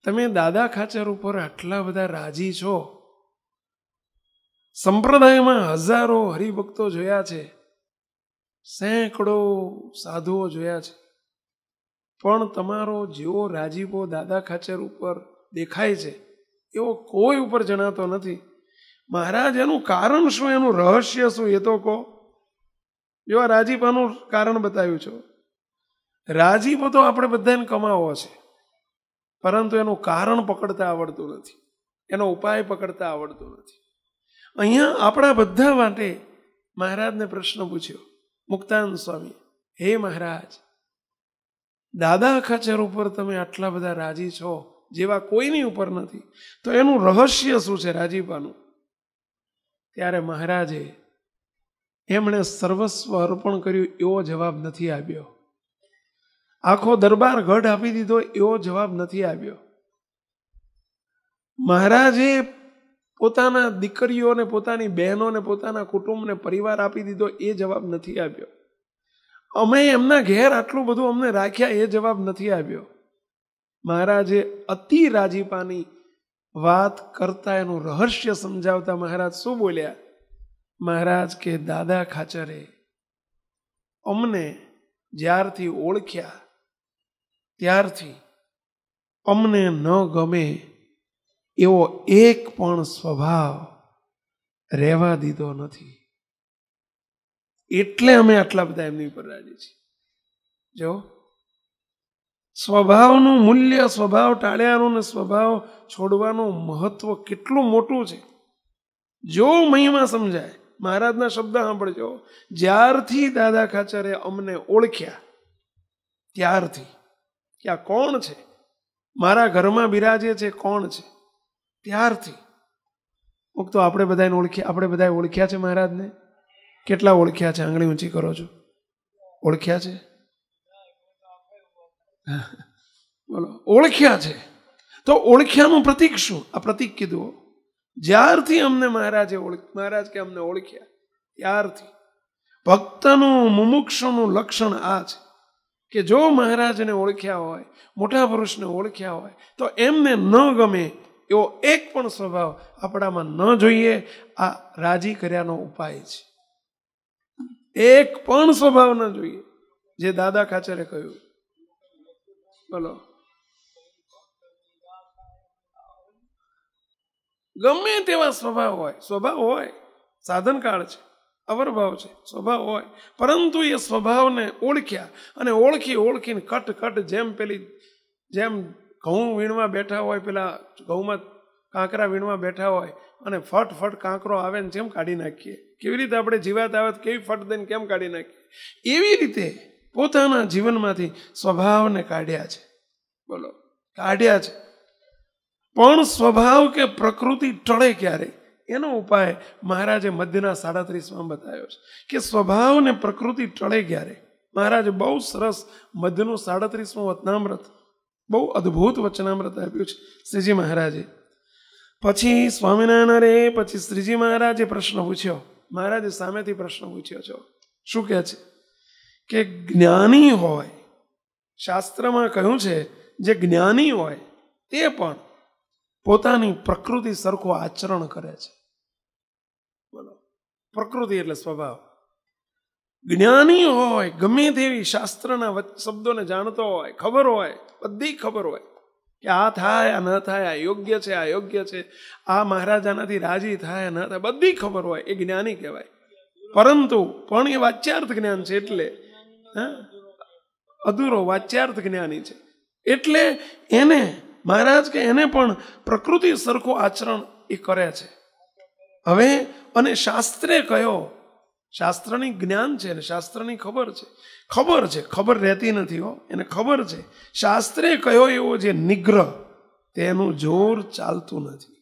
તમે દાદા ખાચર ઉપર આટલા બધા રાજી છો સંપ્રદાયમાં હજારો હરિભક્તો જોયા છે સેંકડો સાધુઓ જોયા છે પણ તમારો જેવો રાજીપો દાદા ખાચર ઉપર દેખાય છે એવો કોઈ ઉપર જણાતો નથી મહારાજ એનું કારણ શું એનું રહસ્ય શું એ તો કહો જો રાજીપાનું કારણ બતાવ્યું છો રાજીપો તો આપણે બધાને કમાવો છે પરંતુ એનું કારણ પકડતા આવડતું નથી એનો ઉપાય પકડતા આવડતો નથી અહીંયા આપણા બધા માટે મહારાજને પ્રશ્ન પૂછ્યો મુક્તાન સ્વામી હે મહારાજ દાદા ખચર ઉપર તમે આટલા બધા રાજી છો જેવા કોઈની ઉપર નથી તો એનું રહસ્ય શું છે રાજીપાનું ત્યારે મહારાજે એમણે સર્વસ્વ અર્પણ કર્યું એવો જવાબ નથી આપ્યો આખો દરબાર ગઢ આપી દીધો એવો જવાબ નથી આવ્યો મહારાજે પોતાના દીકરીઓને પોતાની બહેનોને પોતાના કુટુંબને પરિવાર આપી દીધો એ જવાબ નથી આવ્યો અમે એમના ઘેર આટલું બધું અમને રાખ્યા એ જવાબ નથી આવ્યો મહારાજે અતિ રાજીપાની વાત કરતા એનું રહસ્ય સમજાવતા મહારાજ શું બોલ્યા મહારાજ કે દાદા ખાચરે અમને જ્યારથી ઓળખ્યા ત્યારથી અમને ન ગમે એવો એક પણ સ્વભાવ રહેવા દીધો નથી એટલે અમે આટલા બધા એમની ઉપર રાજી છીએ જો સ્વભાવનું મૂલ્ય સ્વભાવ ટાળ્યાનું ને સ્વભાવ છોડવાનું મહત્વ કેટલું મોટું છે જો મહિમા સમજાય મહારાજના શબ્દ સાંભળજો જ્યારથી દાદા ખાચરે અમને ઓળખ્યા ત્યારથી કે આ કોણ છે મારા ઘરમાં બિરાજે છે કોણ છે ત્યારથી મુક તો આપણે બધાને ઓળખ્યા આપણે બધા ઓળખ્યા છે મહારાજને કેટલા ઓળખ્યા છે આંગળી ઊંચી કરો છો ઓળખ્યા છે <laughs> બોલો ઓળખ્યા છે તો ઓળખ્યાનું પ્રતીક શું આ પ્રતીક કીધું જ્યારથી અમને મહારાજે ઓળખ મહારાજ કે અમને ઓળખ્યા ત્યારથી ભક્તનું મુમુક્ષનું લક્ષણ આ છે કે જો મહારાજને ઓળખ્યા હોય મોટા પુરુષને ઓળખ્યા હોય તો એમને ન ગમે એવો એક પણ સ્વભાવ આપણામાં ન જોઈએ આ રાજી કર્યાનો ઉપાય છે એક પણ સ્વભાવ ન જોઈએ જે દાદા ખાચરે કહ્યું બોલો ગમે તેવા સ્વભાવ હોય સ્વભાવ હોય સાધન કાળ છે અવરભાવ છે સ્વભાવ હોય પરંતુ એ સ્વભાવને ઓળખ્યા અને ઓળખી ઓળખીને કટ કટ જેમ પેલી જેમ ઘઉં વીણવા બેઠા હોય પેલા ઘઉંમાં કાંકરા વીણવા બેઠા હોય અને ફટ ફટ કાંકરો આવે ને જેમ કાઢી નાખીએ કેવી રીતે આપણે જીવાત આવે કેવી ફટ દઈને કેમ કાઢી નાખીએ એવી રીતે પોતાના જીવનમાંથી સ્વભાવને કાઢ્યા છે બોલો કાઢ્યા છે પણ સ્વભાવ કે પ્રકૃતિ ટળે ક્યારેય એનો ઉપાય મહારાજે મધ્યના સાડત્રીસમાં બતાવ્યો છે કે સ્વભાવને પ્રકૃતિ ટળે ક્યારે મહારાજ બહુ સરસ મધ્યનું સાડત્રીસમું વચનામૃત બહુ અદ્ભુત વચનામૃત આપ્યું છે શ્રીજી મહારાજે પછી સ્વામિનારાયણ રે પછી શ્રીજી મહારાજે પ્રશ્ન પૂછ્યો મહારાજે સામેથી પ્રશ્ન પૂછ્યો છો શું કહે છે કે જ્ઞાની હોય શાસ્ત્રમાં કહ્યું છે જે જ્ઞાની હોય તે પણ પોતાની પ્રકૃતિ સરખું આચરણ કરે છે પ્રકૃતિ એટલે સ્વભાવ જ્ઞાની હોય ગમે તેવી શાસ્ત્રના શબ્દોને જાણતો હોય ખબર હોય બધી ખબર હોય કે આ થાય આ ન થાય આ યોગ્ય છે આ યોગ્ય છે આ મહારાજાનાથી રાજી થાય ન થાય બધી ખબર હોય એ જ્ઞાની કહેવાય પરંતુ પણ એ વાચ્યાર્થ જ્ઞાન છે એટલે હા અધૂરો વાચ્યાર્થ જ્ઞાની છે એટલે એને મહારાજ કે એને પણ પ્રકૃતિ સરખું આચરણ એ કરે છે હવે અને શાસ્ત્રે કયો શાસ્ત્રની જ્ઞાન છે ને શાસ્ત્રની ખબર છે ખબર છે ખબર રહેતી નથી હો એને ખબર છે શાસ્ત્રે કયો એવો જે નિગ્રહ તેનું જોર ચાલતું નથી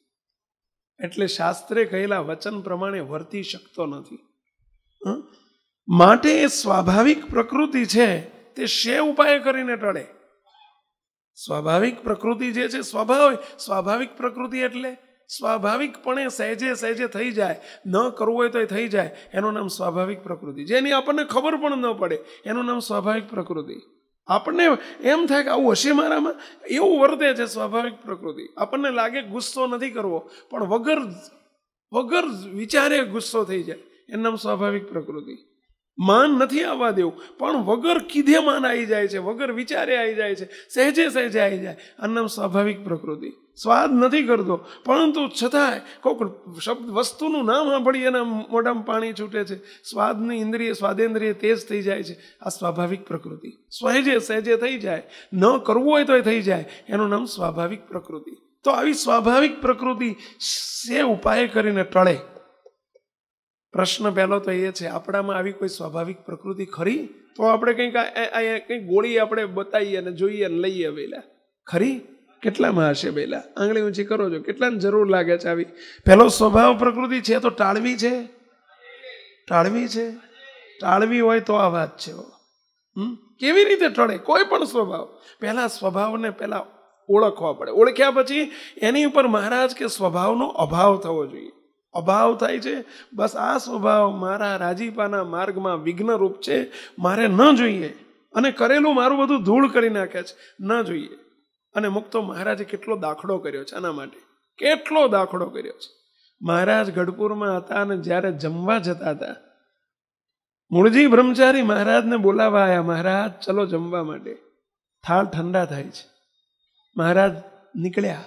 એટલે શાસ્ત્રે કહેલા વચન પ્રમાણે વર્તી શકતો નથી માટે એ સ્વાભાવિક પ્રકૃતિ છે તે શે ઉપાય કરીને ટળે સ્વાભાવિક પ્રકૃતિ જે છે સ્વાભાવિક સ્વાભાવિક પ્રકૃતિ એટલે સ્વાભાવિકપણે સહેજે સહેજે થઈ જાય ન કરવું હોય તો એ થઈ જાય એનું નામ સ્વાભાવિક પ્રકૃતિ જેની આપણને ખબર પણ ન પડે એનું નામ સ્વાભાવિક પ્રકૃતિ આપણને એમ થાય કે આવું હશે મારામાં એવું વર્તે છે સ્વાભાવિક પ્રકૃતિ આપણને લાગે ગુસ્સો નથી કરવો પણ વગર વગર વિચારે ગુસ્સો થઈ જાય એનું નામ સ્વાભાવિક પ્રકૃતિ માન નથી આવવા દેવું પણ વગર કીધે માન આવી જાય છે વગર વિચારે આવી જાય છે સહેજે સહેજે આવી જાય એનું નામ સ્વાભાવિક પ્રકૃતિ સ્વાદ નથી કરતો પરંતુ છતાંય કોઈક શબ્દ વસ્તુનું નામ સાંભળી એના મોઢામાં પાણી છૂટે છે સ્વાદની ઇન્દ્રિય સ્વાદેન્દ્રિય તેજ થઈ જાય છે આ સ્વાભાવિક પ્રકૃતિ સહેજે સહેજે થઈ જાય ન કરવું હોય તો એ થઈ જાય એનું નામ સ્વાભાવિક પ્રકૃતિ તો આવી સ્વાભાવિક પ્રકૃતિ સે ઉપાય કરીને ટળે પ્રશ્ન પહેલો તો એ છે આપણામાં આવી કોઈ સ્વાભાવિક પ્રકૃતિ ખરી તો આપણે કંઈક કંઈક ગોળી આપણે બતાવીએ અને જોઈએ લઈએ વેલા ખરી કેટલામાં હશે બેલા આંગળી ઊંચી કરો છો કેટલાને જરૂર લાગે છે આવી પહેલો સ્વભાવ પ્રકૃતિ છે તો ટાળવી છે ટાળવી છે ટાળવી હોય તો આ વાત છે કેવી રીતે ટળે કોઈ પણ સ્વભાવ પહેલાં સ્વભાવને પહેલાં ઓળખવા પડે ઓળખ્યા પછી એની ઉપર મહારાજ કે સ્વભાવનો અભાવ થવો જોઈએ અભાવ થાય છે બસ આ સ્વભાવ મારા રાજીપાના માર્ગમાં વિઘ્નરૂપ છે મારે ન જોઈએ અને કરેલું મારું બધું ધૂળ કરી નાખે છે ન જોઈએ અને મુક્તો મહારાજે કેટલો દાખલો કર્યો છે આના માટે કેટલો દાખલો કર્યો છે મહારાજ ગઢપુરમાં હતા અને જ્યારે જમવા જતા હતા મૂળજી બ્રહ્મચારી મહારાજને બોલાવા આવ્યા મહારાજ ચલો જમવા માટે થાળ ઠંડા થાય છે મહારાજ નીકળ્યા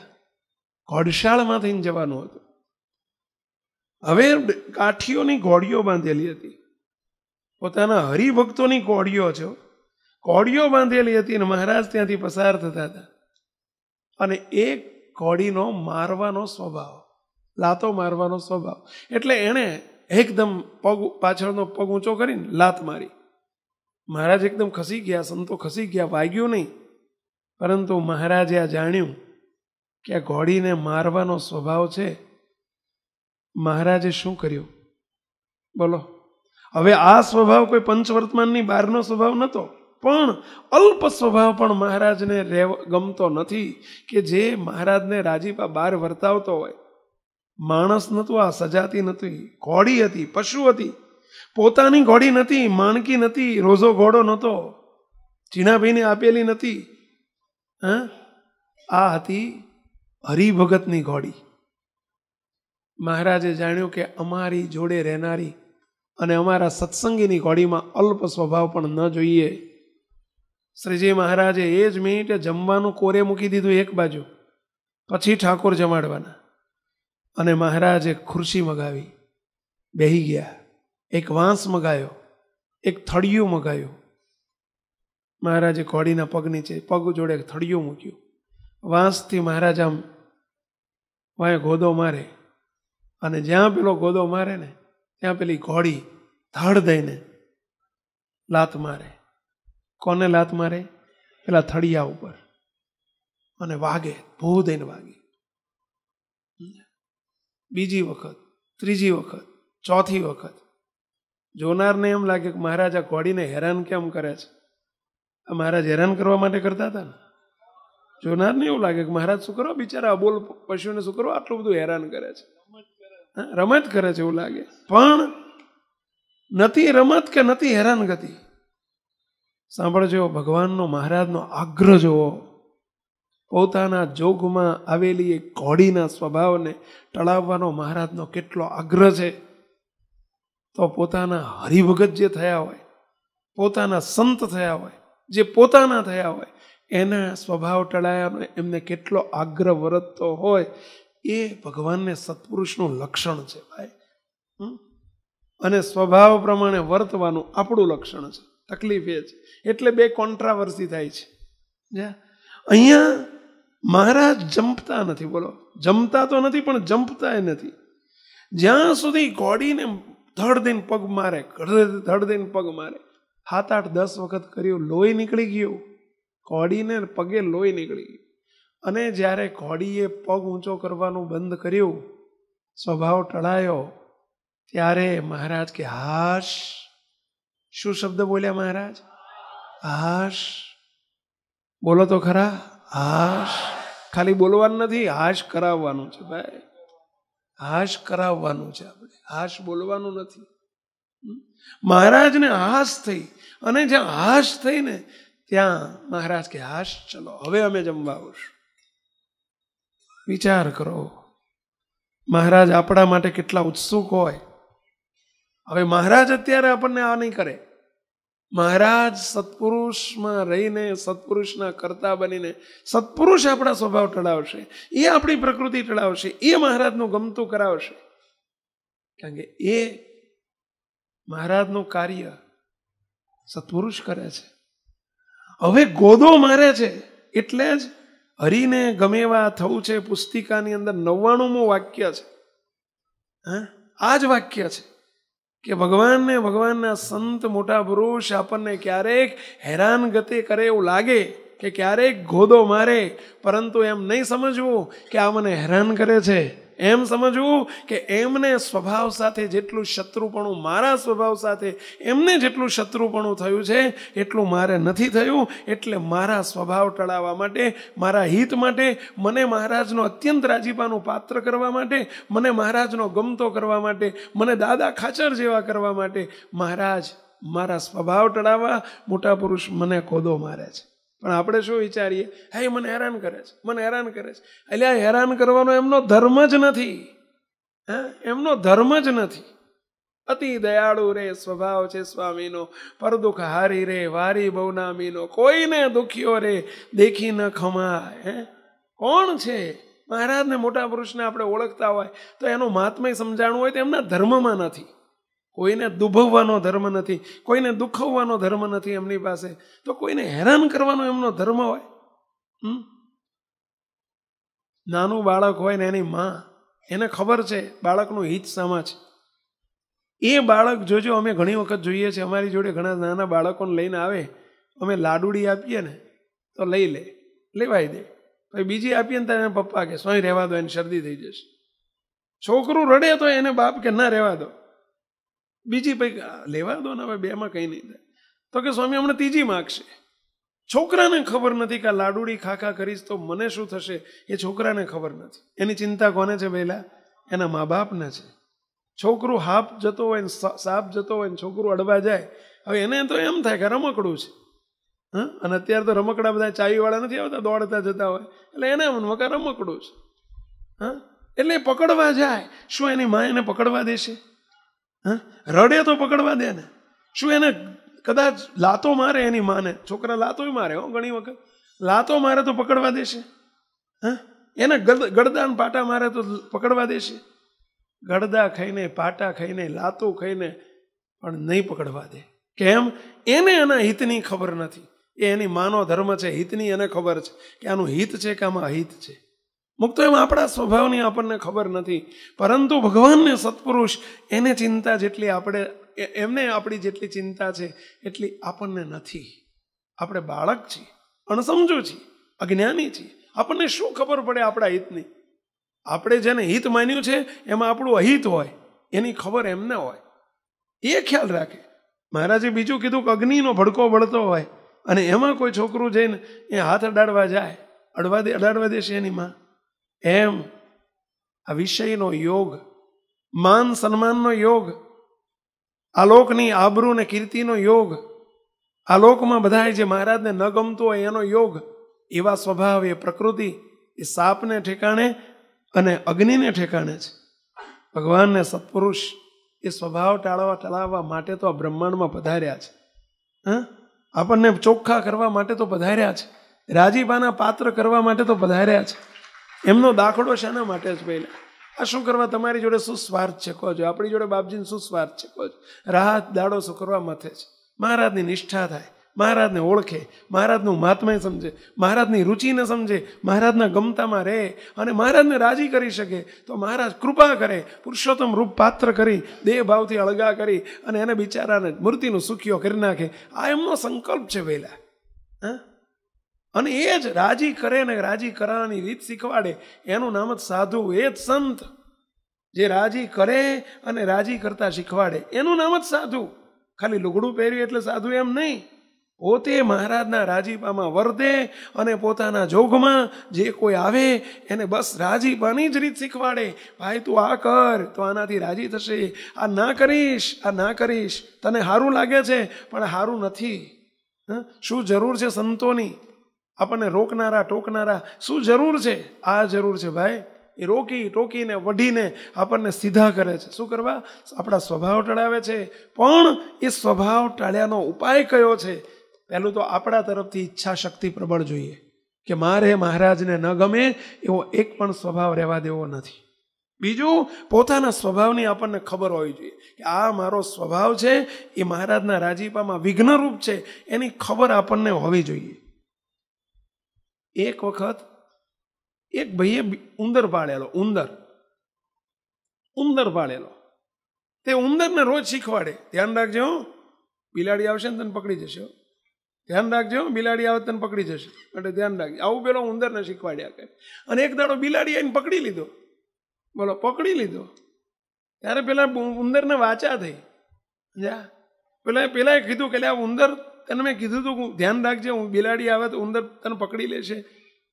ઘોડશાળમાં થઈને જવાનું હતું હવે કાઠીઓની ઘોડીઓ બાંધેલી હતી પોતાના હરિભક્તોની ઘોડીઓ છે ઘોડીઓ બાંધેલી હતી અને મહારાજ ત્યાંથી પસાર થતા હતા અને એક કોડીનો મારવાનો સ્વભાવ લાતો મારવાનો સ્વભાવ એટલે એણે એકદમ પગ પાછળનો પગ ઊંચો કરીને લાત મારી મહારાજ એકદમ ખસી ગયા સંતો ખસી ગયા વાગ્યું નહીં પરંતુ મહારાજે આ જાણ્યું કે આ ઘોડીને મારવાનો સ્વભાવ છે મહારાજે શું કર્યું બોલો હવે આ સ્વભાવ કોઈ પંચવર્તમાનની બહારનો સ્વભાવ નહોતો પણ અલ્પ સ્વભાવ પણ મહારાજને રહેવ ગમતો નથી કે જે મહારાજને રાજીપા બહાર વર્તાવતો હોય માણસ નહોતું આ સજાતી નહોતી ઘોડી હતી પશુ હતી પોતાની ઘોડી નથી માણકી નથી રોઝો ઘોડો નહોતો ચીણાભાઈને આપેલી નથી હા આ હતી હરિભગતની ઘોડી મહારાજે જાણ્યું કે અમારી જોડે રહેનારી અને અમારા સત્સંગીની ઘોડીમાં અલ્પ સ્વભાવ પણ ન જોઈએ શ્રીજી મહારાજે એ જ મિનિટે જમવાનું કોરે મૂકી દીધું એક બાજુ પછી ઠાકોર જમાડવાના અને મહારાજે ખુરશી મગાવી બેહી ગયા એક વાંસ મગાયો એક થળિયું મગાવ્યું મહારાજે ઘોડીના પગ નીચે પગ જોડે થળિયું મૂક્યું વાંસથી મહારાજ આમ વાંય ગોદો મારે અને જ્યાં પેલો ગોદો મારે ને ત્યાં પેલી ઘોડી ધડ દઈને લાત મારે કોને લાત મારે પેલા થળિયા ઉપર અને વાગે ભૂ વાગે બીજી વખત ત્રીજી વખત ચોથી વખત જોનારને એમ લાગે કે મહારાજ આ ઘોડીને હેરાન કેમ કરે છે આ મહારાજ હેરાન કરવા માટે કરતા હતા ને જોનારને એવું લાગે કે મહારાજ શું કરો બિચારા અબોલ પશુને શું કરો આટલું બધું હેરાન કરે છે રમત કરે છે એવું લાગે પણ નથી રમત કે નથી હેરાન ગતિ સાંભળજો ભગવાનનો મહારાજનો આગ્રહ જુઓ પોતાના જોગમાં આવેલી એ ઘોડીના સ્વભાવને ટળાવવાનો મહારાજનો કેટલો આગ્રહ છે તો પોતાના હરિભગત જે થયા હોય પોતાના સંત થયા હોય જે પોતાના થયા હોય એના સ્વભાવ ટળાયાનો એમને કેટલો આગ્રહ વરતતો હોય એ ભગવાનને સત્પુરુષનું લક્ષણ છે ભાઈ અને સ્વભાવ પ્રમાણે વર્તવાનું આપણું લક્ષણ છે તકલીફ એ છે એટલે બે કોન્ટ્રાવર્સી થાય છે અહીંયા મહારાજ જમતા નથી બોલો જમતા તો નથી પણ જંપતા નથી જ્યાં સુધી ઘોડીને ધડ પગ મારે ધડ પગ મારે સાત આઠ દસ વખત કર્યું લોહી નીકળી ગયું ઘોડીને પગે લોહી નીકળી ગયું અને જ્યારે ઘોડીએ પગ ઊંચો કરવાનું બંધ કર્યું સ્વભાવ ટળાયો ત્યારે મહારાજ કે હાશ શું શબ્દ બોલ્યા મહારાજ હાશ બોલો તો ખરા હાશ ખાલી બોલવાનું નથી હાશ કરાવવાનું છે ભાઈ હાશ કરાવવાનું છે આપણે હાશ બોલવાનું નથી મહારાજને હાશ થઈ અને જ્યાં હાશ થઈ ને ત્યાં મહારાજ કે હાશ ચલો હવે અમે જમવા આવશું વિચાર કરો મહારાજ આપણા માટે કેટલા ઉત્સુક હોય હવે મહારાજ અત્યારે આપણને આ નહીં કરે મહારાજ સત્પુરુષમાં રહીને સત્પુરુષના કરતા બનીને સત્પુરુષ આપણા સ્વભાવ ટળાવશે એ આપણી પ્રકૃતિ ટળાવશે એ મહારાજનું ગમતું કરાવશે કારણ કે એ મહારાજનું કાર્ય સત્પુરુષ કરે છે હવે ગોદો મારે છે એટલે જ હરીને ગમે એવા થવું છે પુસ્તિકાની અંદર નવ્વાણુંમું વાક્ય છે હા આ જ વાક્ય છે કે ભગવાનને ભગવાનના સંત મોટા પુરુષ આપણને ક્યારેક હેરાન ગતિ કરે એવું લાગે કે ક્યારેક ગોદો મારે પરંતુ એમ નહીં સમજવું કે આ મને હેરાન કરે છે એમ સમજવું કે એમને સ્વભાવ સાથે જેટલું શત્રુપણું મારા સ્વભાવ સાથે એમને જેટલું શત્રુપણું થયું છે એટલું મારે નથી થયું એટલે મારા સ્વભાવ ટળાવવા માટે મારા હિત માટે મને મહારાજનો અત્યંત રાજીપાનું પાત્ર કરવા માટે મને મહારાજનો ગમતો કરવા માટે મને દાદા ખાચર જેવા કરવા માટે મહારાજ મારા સ્વભાવ ટળાવવા મોટા પુરુષ મને કોદો મારે છે પણ આપણે શું વિચારીએ હે મને હેરાન કરે છે મને હેરાન કરે છે એટલે આ હેરાન કરવાનો એમનો ધર્મ જ નથી હે એમનો ધર્મ જ નથી અતિ દયાળુ રે સ્વભાવ છે સ્વામીનો પરદુખ હારી રે વારી બહુનામીનો કોઈને દુખ્યો રે દેખી ન ખમાય હે કોણ છે મહારાજને મોટા પુરુષને આપણે ઓળખતા હોય તો એનું મહાત્મય સમજાણું હોય તો એમના ધર્મમાં નથી કોઈને દુભવવાનો ધર્મ નથી કોઈને દુખવવાનો ધર્મ નથી એમની પાસે તો કોઈને હેરાન કરવાનો એમનો ધર્મ હોય નાનું બાળક હોય ને એની માં એને ખબર છે બાળકનું હિત સામા છે એ બાળક જોજો અમે ઘણી વખત જોઈએ છે અમારી જોડે ઘણા નાના બાળકોને લઈને આવે અમે લાડુડી આપીએ ને તો લઈ લે લેવાઈ દે પછી બીજી આપીએ ને ત્યારે પપ્પા કે સોય રહેવા દો એને શરદી થઈ જશે છોકરું રડે તો એને બાપ કે ના રહેવા દો બીજી ભાઈ લેવા દો ને હવે બેમાં કંઈ નહીં થાય તો કે સ્વામી હમણાં ત્રીજી માગશે છોકરાને ખબર નથી કે આ લાડુડી ખાખા કરીશ તો મને શું થશે એ છોકરાને ખબર નથી એની ચિંતા કોને છે પહેલા એના મા બાપને છે છોકરું હાપ જતો હોય ને સાપ જતો હોય ને છોકરું અડવા જાય હવે એને તો એમ થાય કે રમકડું છે હા અને અત્યારે તો રમકડા બધા ચાવીવાળા નથી આવતા દોડતા જતા હોય એટલે એને મનમાં કે રમકડું છે હા એટલે પકડવા જાય શું એની મા એને પકડવા દેશે હા રડે તો પકડવા દે ને શું એને કદાચ લાતો મારે એની માને છોકરા લાતોય મારે હો ઘણી વખત લાતો મારે તો પકડવા દેશે હા એને ગડદાન પાટા મારે તો પકડવા દેશે ગડદા ખાઈને પાટા ખાઈને લાતો ખાઈને પણ નહીં પકડવા દે કેમ એને એના હિતની ખબર નથી એ એની માનો ધર્મ છે હિતની એને ખબર છે કે આનું હિત છે કે આમાં અહિત છે મુક્તો એમ આપણા સ્વભાવની આપણને ખબર નથી પરંતુ ભગવાનને સત્પુરુષ એને ચિંતા જેટલી આપણે એમને આપણી જેટલી ચિંતા છે એટલી આપણને નથી આપણે બાળક છીએ અણસમજો છીએ અજ્ઞાની છીએ આપણને શું ખબર પડે આપણા હિતની આપણે જેને હિત માન્યું છે એમાં આપણું અહિત હોય એની ખબર એમને હોય એ ખ્યાલ રાખે મહારાજે બીજું કીધું કે અગ્નિનો ભડકો વળતો હોય અને એમાં કોઈ છોકરું જઈને એ હાથ અડાડવા જાય અડવા દે અડાડવા દેશે એની માં એમ આ વિષયનો યોગ માન સન્માનનો યોગ આલોકની આબરૂ ને કીર્તિનો યોગ આલોકમાં બધાએ જે મહારાજને ન ગમતું હોય એનો યોગ એવા સ્વભાવ એ પ્રકૃતિ એ સાપને ઠેકાણે અને અગ્નિને ઠેકાણે છે ભગવાનને સત્પુરુષ એ સ્વભાવ ટાળવા ટાળવા માટે તો આ બ્રહ્માંડમાં પધાર્યા છે હા આપણને ચોખ્ખા કરવા માટે તો પધાર્યા છે રાજીપાના પાત્ર કરવા માટે તો પધાર્યા છે એમનો દાખલો શાના માટે જ પહેલાં આ શું કરવા તમારી જોડે શું સ્વાર્થ છે કહો છો આપણી જોડે બાપજીને શું સ્વાર્થ છે કહો છો રાહત દાડો શું કરવા મથે છે મહારાજની નિષ્ઠા થાય મહારાજને ઓળખે મહારાજનું મહાત્મય સમજે મહારાજની રુચિને સમજે મહારાજના ગમતામાં રહે અને મહારાજને રાજી કરી શકે તો મહારાજ કૃપા કરે પુરુષોત્તમ રૂપ પાત્ર કરી દેહ ભાવથી અળગા કરી અને એને બિચારાને મૂર્તિનું સુખીઓ કરી નાખે આ એમનો સંકલ્પ છે પહેલાં હા અને એ જ રાજી કરે ને રાજી કરવાની રીત શીખવાડે એનું નામ જ સાધુ એ જ સંત જે રાજી કરે અને રાજી કરતા શીખવાડે એનું નામ જ સાધુ ખાલી લુગડું પહેર્યું એટલે સાધુ એમ નહીં પોતે મહારાજના રાજીપામાં વર્તે અને પોતાના જોગમાં જે કોઈ આવે એને બસ રાજીપાની જ રીત શીખવાડે ભાઈ તું આ કર તો આનાથી રાજી થશે આ ના કરીશ આ ના કરીશ તને સારું લાગે છે પણ સારું નથી શું જરૂર છે સંતોની આપણને રોકનારા ટોકનારા શું જરૂર છે આ જરૂર છે ભાઈ એ રોકી ટોકીને વઢીને આપણને સીધા કરે છે શું કરવા આપણા સ્વભાવ ટળાવે છે પણ એ સ્વભાવ ટાળ્યાનો ઉપાય કયો છે પહેલું તો આપણા તરફથી ઈચ્છા શક્તિ પ્રબળ જોઈએ કે મારે મહારાજને ન ગમે એવો એક પણ સ્વભાવ રહેવા દેવો નથી બીજું પોતાના સ્વભાવની આપણને ખબર હોવી જોઈએ કે આ મારો સ્વભાવ છે એ મહારાજના રાજીપામાં વિઘ્નરૂપ છે એની ખબર આપણને હોવી જોઈએ એક વખત એક ભાઈએ ઉંદર પાળેલો ઉંદર ઉંદર પાળેલો તે ઉંદરને રોજ શીખવાડે ધ્યાન રાખજો બિલાડી આવશે ને તને પકડી જશે ધ્યાન રાખજો બિલાડી આવે તને પકડી જશે એટલે ધ્યાન રાખજો આવું પેલો ઉંદરને શીખવાડ્યા કે અને એક દાડો બિલાડી આવીને પકડી લીધો બોલો પકડી લીધો ત્યારે પેલા ઉંદરને વાચા થઈ જા પેલા પેલાએ કીધું કે આ ઉંદર તને મેં કીધું હતું ધ્યાન રાખજે હું બિલાડી આવે તો ઉંદર તને પકડી લેશે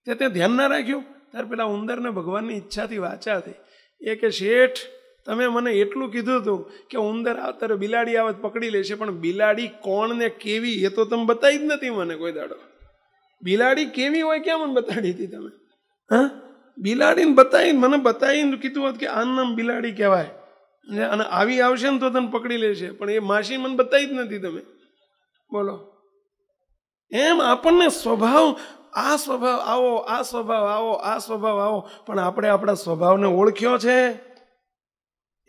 તે તે ધ્યાન ના રાખ્યું ત્યારે પેલા ઉંદરને ભગવાનની ઈચ્છાથી વાચા થઈ એ કે શેઠ તમે મને એટલું કીધું હતું કે ઉંદર આવતારે બિલાડી આવત પકડી લેશે પણ બિલાડી કોણ ને કેવી એ તો તમે બતાવી જ નથી મને કોઈ દાડો બિલાડી કેવી હોય ક્યાં મને બતાડી હતી તમે હા બિલાડીને બતાવીને મને બતાવીને કીધું હોત કે આનું બિલાડી કહેવાય અને આવી આવશે ને તો તને પકડી લેશે પણ એ માસી મને બતાવી જ નથી તમે બોલો એમ આપણને સ્વભાવ આ સ્વભાવ આવો આ સ્વભાવ આવો આ સ્વભાવ આવો પણ આપણે આપણા સ્વભાવને ઓળખ્યો છે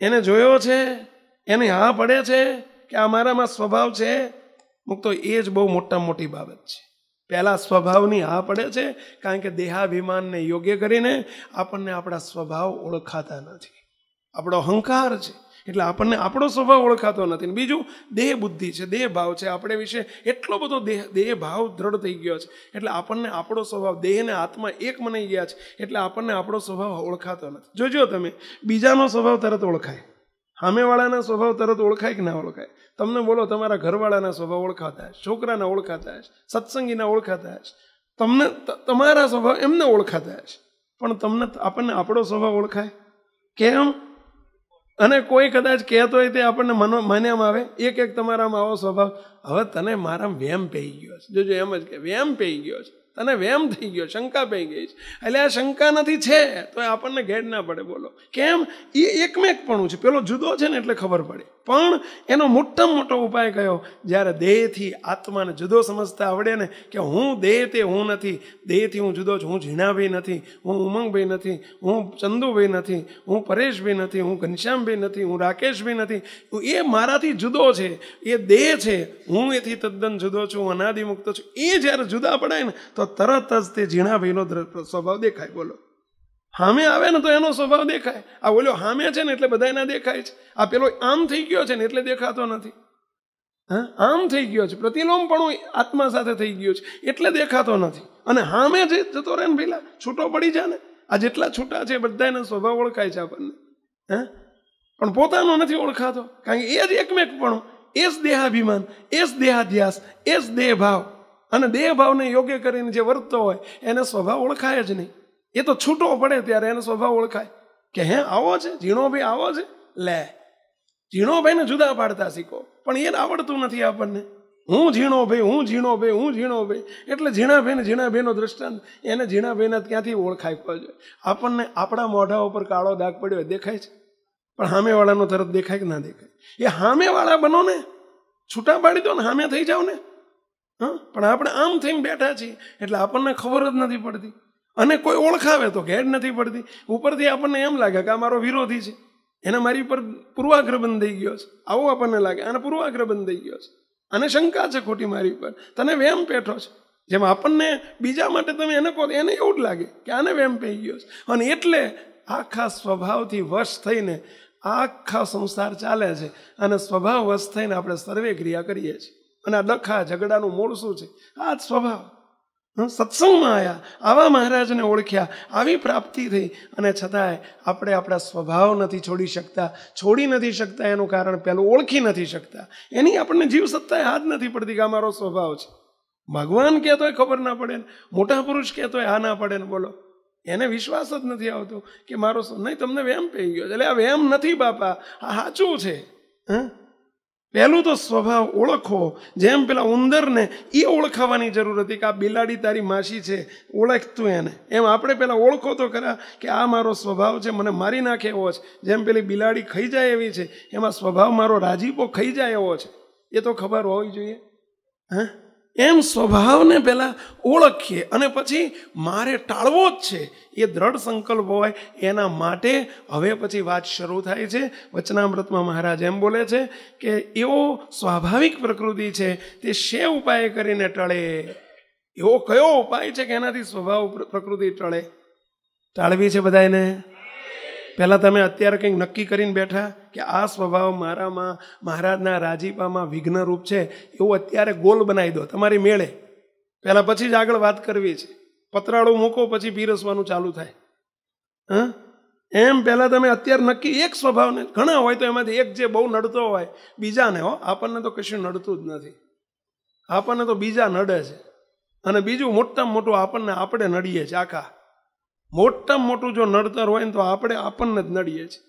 એને જોયો છે એને હા પડે છે કે અમારામાં સ્વભાવ છે મુક એ જ બહુ મોટા મોટી બાબત છે પહેલાં સ્વભાવની હા પડે છે કારણ કે દેહાભિમાનને યોગ્ય કરીને આપણને આપણા સ્વભાવ ઓળખાતા નથી આપણો અહંકાર છે એટલે આપણને આપણો સ્વભાવ ઓળખાતો નથી ને બીજું દેહ બુદ્ધિ છે દેહ ભાવ છે આપણે વિશે એટલો બધો દેહ દેહ ભાવ દ્રઢ થઈ ગયો છે એટલે આપણને આપણો સ્વભાવ દેહ અને આત્મા એક મનાઈ ગયા છે એટલે આપણને આપણો સ્વભાવ ઓળખાતો નથી જોજો તમે બીજાનો સ્વભાવ તરત ઓળખાય સામેવાળાના સ્વભાવ તરત ઓળખાય કે ના ઓળખાય તમને બોલો તમારા ઘરવાળાના સ્વભાવ ઓળખાતા હશે છોકરાના ઓળખાતા હશે સત્સંગીના ઓળખાતા હશે તમને તમારા સ્વભાવ એમને ઓળખાતા હશે પણ તમને આપણને આપણો સ્વભાવ ઓળખાય કેમ અને કોઈ કદાચ કહેતો હોય તે આપણને મનો મનેમ આવે એક એક તમારામાં આવો સ્વભાવ હવે તને મારા વેમ પહી ગયો છે જોજો એમ જ કે વેમ પહી ગયો છે તને વેમ થઈ ગયો શંકા પડી ગઈ છે એટલે આ શંકા નથી છે તો આપણને ઘેડ ના પડે બોલો કેમ એ એકમેક એકમેકપણું છે પેલો જુદો છે ને એટલે ખબર પડે પણ એનો મોટામાં મોટો ઉપાય કયો જ્યારે દેહથી આત્માને જુદો સમજતા આવડે ને કે હું દેહ તે હું નથી દેહથી હું જુદો છું હું ઝીણાભાઈ નથી હું ઉમંગભાઈ નથી હું ચંદુભાઈ નથી હું પરેશભાઈ નથી હું ઘનશ્યામભાઈ નથી હું રાકેશભાઈ નથી એ મારાથી જુદો છે એ દેહ છે હું એથી તદ્દન જુદો છું અનાદિમુક્ત છું એ જ્યારે જુદા પડાય ને તો તો તરત જ તે ઝીણાભાઈનો સ્વભાવ દેખાય બોલો હામે આવે ને તો એનો સ્વભાવ દેખાય આ બોલ્યો હામે છે ને એટલે બધા એના દેખાય છે આ પેલો આમ થઈ ગયો છે ને એટલે દેખાતો નથી હા આમ થઈ ગયો છે પ્રતિલોમ પણ આત્મા સાથે થઈ ગયો છે એટલે દેખાતો નથી અને હામે જે જતો રહે ને પેલા છૂટો પડી જાય ને આ જેટલા છૂટા છે બધા એના સ્વભાવ ઓળખાય છે આપણને હે પણ પોતાનો નથી ઓળખાતો કારણ કે એ જ એકમેકપણું એ જ દેહાભિમાન એ જ દેહાધ્યાસ એ જ દેહભાવ અને દેહભાવને યોગ્ય કરીને જે વર્તતો હોય એને સ્વભાવ ઓળખાય જ નહીં એ તો છૂટો પડે ત્યારે એનો સ્વભાવ ઓળખાય કે હે આવો છે ઝીણો ભાઈ આવો છે લે ઝીણો ભાઈને જુદા પાડતા શીખો પણ એને આવડતું નથી આપણને હું ઝીણો ભાઈ હું ઝીણો ભાઈ હું ઝીણો ભાઈ એટલે ઝીણાભાઈ ને ઝીણાભાઈનો દ્રષ્ટાંત એને ઝીણાભાઈને ક્યાંથી ઓળખાય કહે આપણને આપણા મોઢા ઉપર કાળો દાગ પડ્યો હોય દેખાય છે પણ સામેવાળાનો તરત દેખાય કે ના દેખાય એ સામેવાળા બનો ને છૂટા પાડી દો ને સામે થઈ જાઓ ને હા પણ આપણે આમ થઈને બેઠા છીએ એટલે આપણને ખબર જ નથી પડતી અને કોઈ ઓળખાવે તો ઘેર નથી પડતી ઉપરથી આપણને એમ લાગે કે આ મારો વિરોધી છે એને મારી પર પૂર્વાગ્રહ બંધ થઈ ગયો છે આવું આપણને લાગે આને પૂર્વાગ્રહ બંધ થઈ ગયો છે અને શંકા છે ખોટી મારી પર તને વેમ પેઠો છે જેમ આપણને બીજા માટે તમે એને કહો એને એવું જ લાગે કે આને વેમ પી ગયો છે અને એટલે આખા સ્વભાવથી વશ થઈને આખા સંસાર ચાલે છે અને સ્વભાવ વશ થઈને આપણે સર્વે ક્રિયા કરીએ છીએ અને આ ડખા ઝઘડાનું મૂળ શું છે આ સ્વભાવ સત્સંગમાં આવ્યા આવા મહારાજને ઓળખ્યા આવી પ્રાપ્તિ થઈ અને છતાંય આપણે આપણા સ્વભાવ નથી છોડી શકતા છોડી નથી શકતા એનું કારણ પહેલું ઓળખી નથી શકતા એની આપણને જીવ સત્તાએ હાથ નથી પડતી કે મારો સ્વભાવ છે ભગવાન કહેતો હોય ખબર ના પડે ને મોટા પુરુષ કહેતો હોય આ ના પડે ને બોલો એને વિશ્વાસ જ નથી આવતો કે મારો નહીં તમને વેમ પી ગયો એટલે આ વેમ નથી બાપા આ સાચું છે હા પહેલું તો સ્વભાવ ઓળખો જેમ પેલા ઉંદરને એ ઓળખાવાની જરૂર હતી કે આ બિલાડી તારી માસી છે ઓળખતું એને એમ આપણે પહેલાં ઓળખો તો ખરા કે આ મારો સ્વભાવ છે મને મારી નાખે એવો છે જેમ પેલી બિલાડી ખાઈ જાય એવી છે એમાં સ્વભાવ મારો રાજીપો ખાઈ જાય એવો છે એ તો ખબર હોવી જોઈએ હા એમ સ્વભાવને પહેલાં ઓળખીએ અને પછી મારે ટાળવો જ છે એ દ્રઢ સંકલ્પ હોય એના માટે હવે પછી વાત શરૂ થાય છે વચનામૃતમાં મહારાજ એમ બોલે છે કે એવો સ્વાભાવિક પ્રકૃતિ છે તે શે ઉપાય કરીને ટળે એવો કયો ઉપાય છે કે એનાથી સ્વભાવ પ્રકૃતિ ટળે ટાળવી છે બધાને પહેલાં તમે અત્યારે કંઈક નક્કી કરીને બેઠા કે આ સ્વભાવ મારામાં મહારાજના રાજીપામાં વિઘ્નરૂપ છે એવું અત્યારે ગોલ બનાવી દો તમારી મેળે પહેલાં પછી જ આગળ વાત કરવી છે પતરાળો મૂકો પછી પીરસવાનું ચાલુ થાય હા એમ પહેલાં તમે અત્યારે નક્કી એક સ્વભાવને ઘણા હોય તો એમાંથી એક જે બહુ નડતો હોય બીજાને હો આપણને તો કશું નડતું જ નથી આપણને તો બીજા નડે છે અને બીજું મોટામાં મોટું આપણને આપણે નડીએ છીએ આખા મોટામાં મોટું જો નડતર હોય ને તો આપણે આપણને જ નડીએ છીએ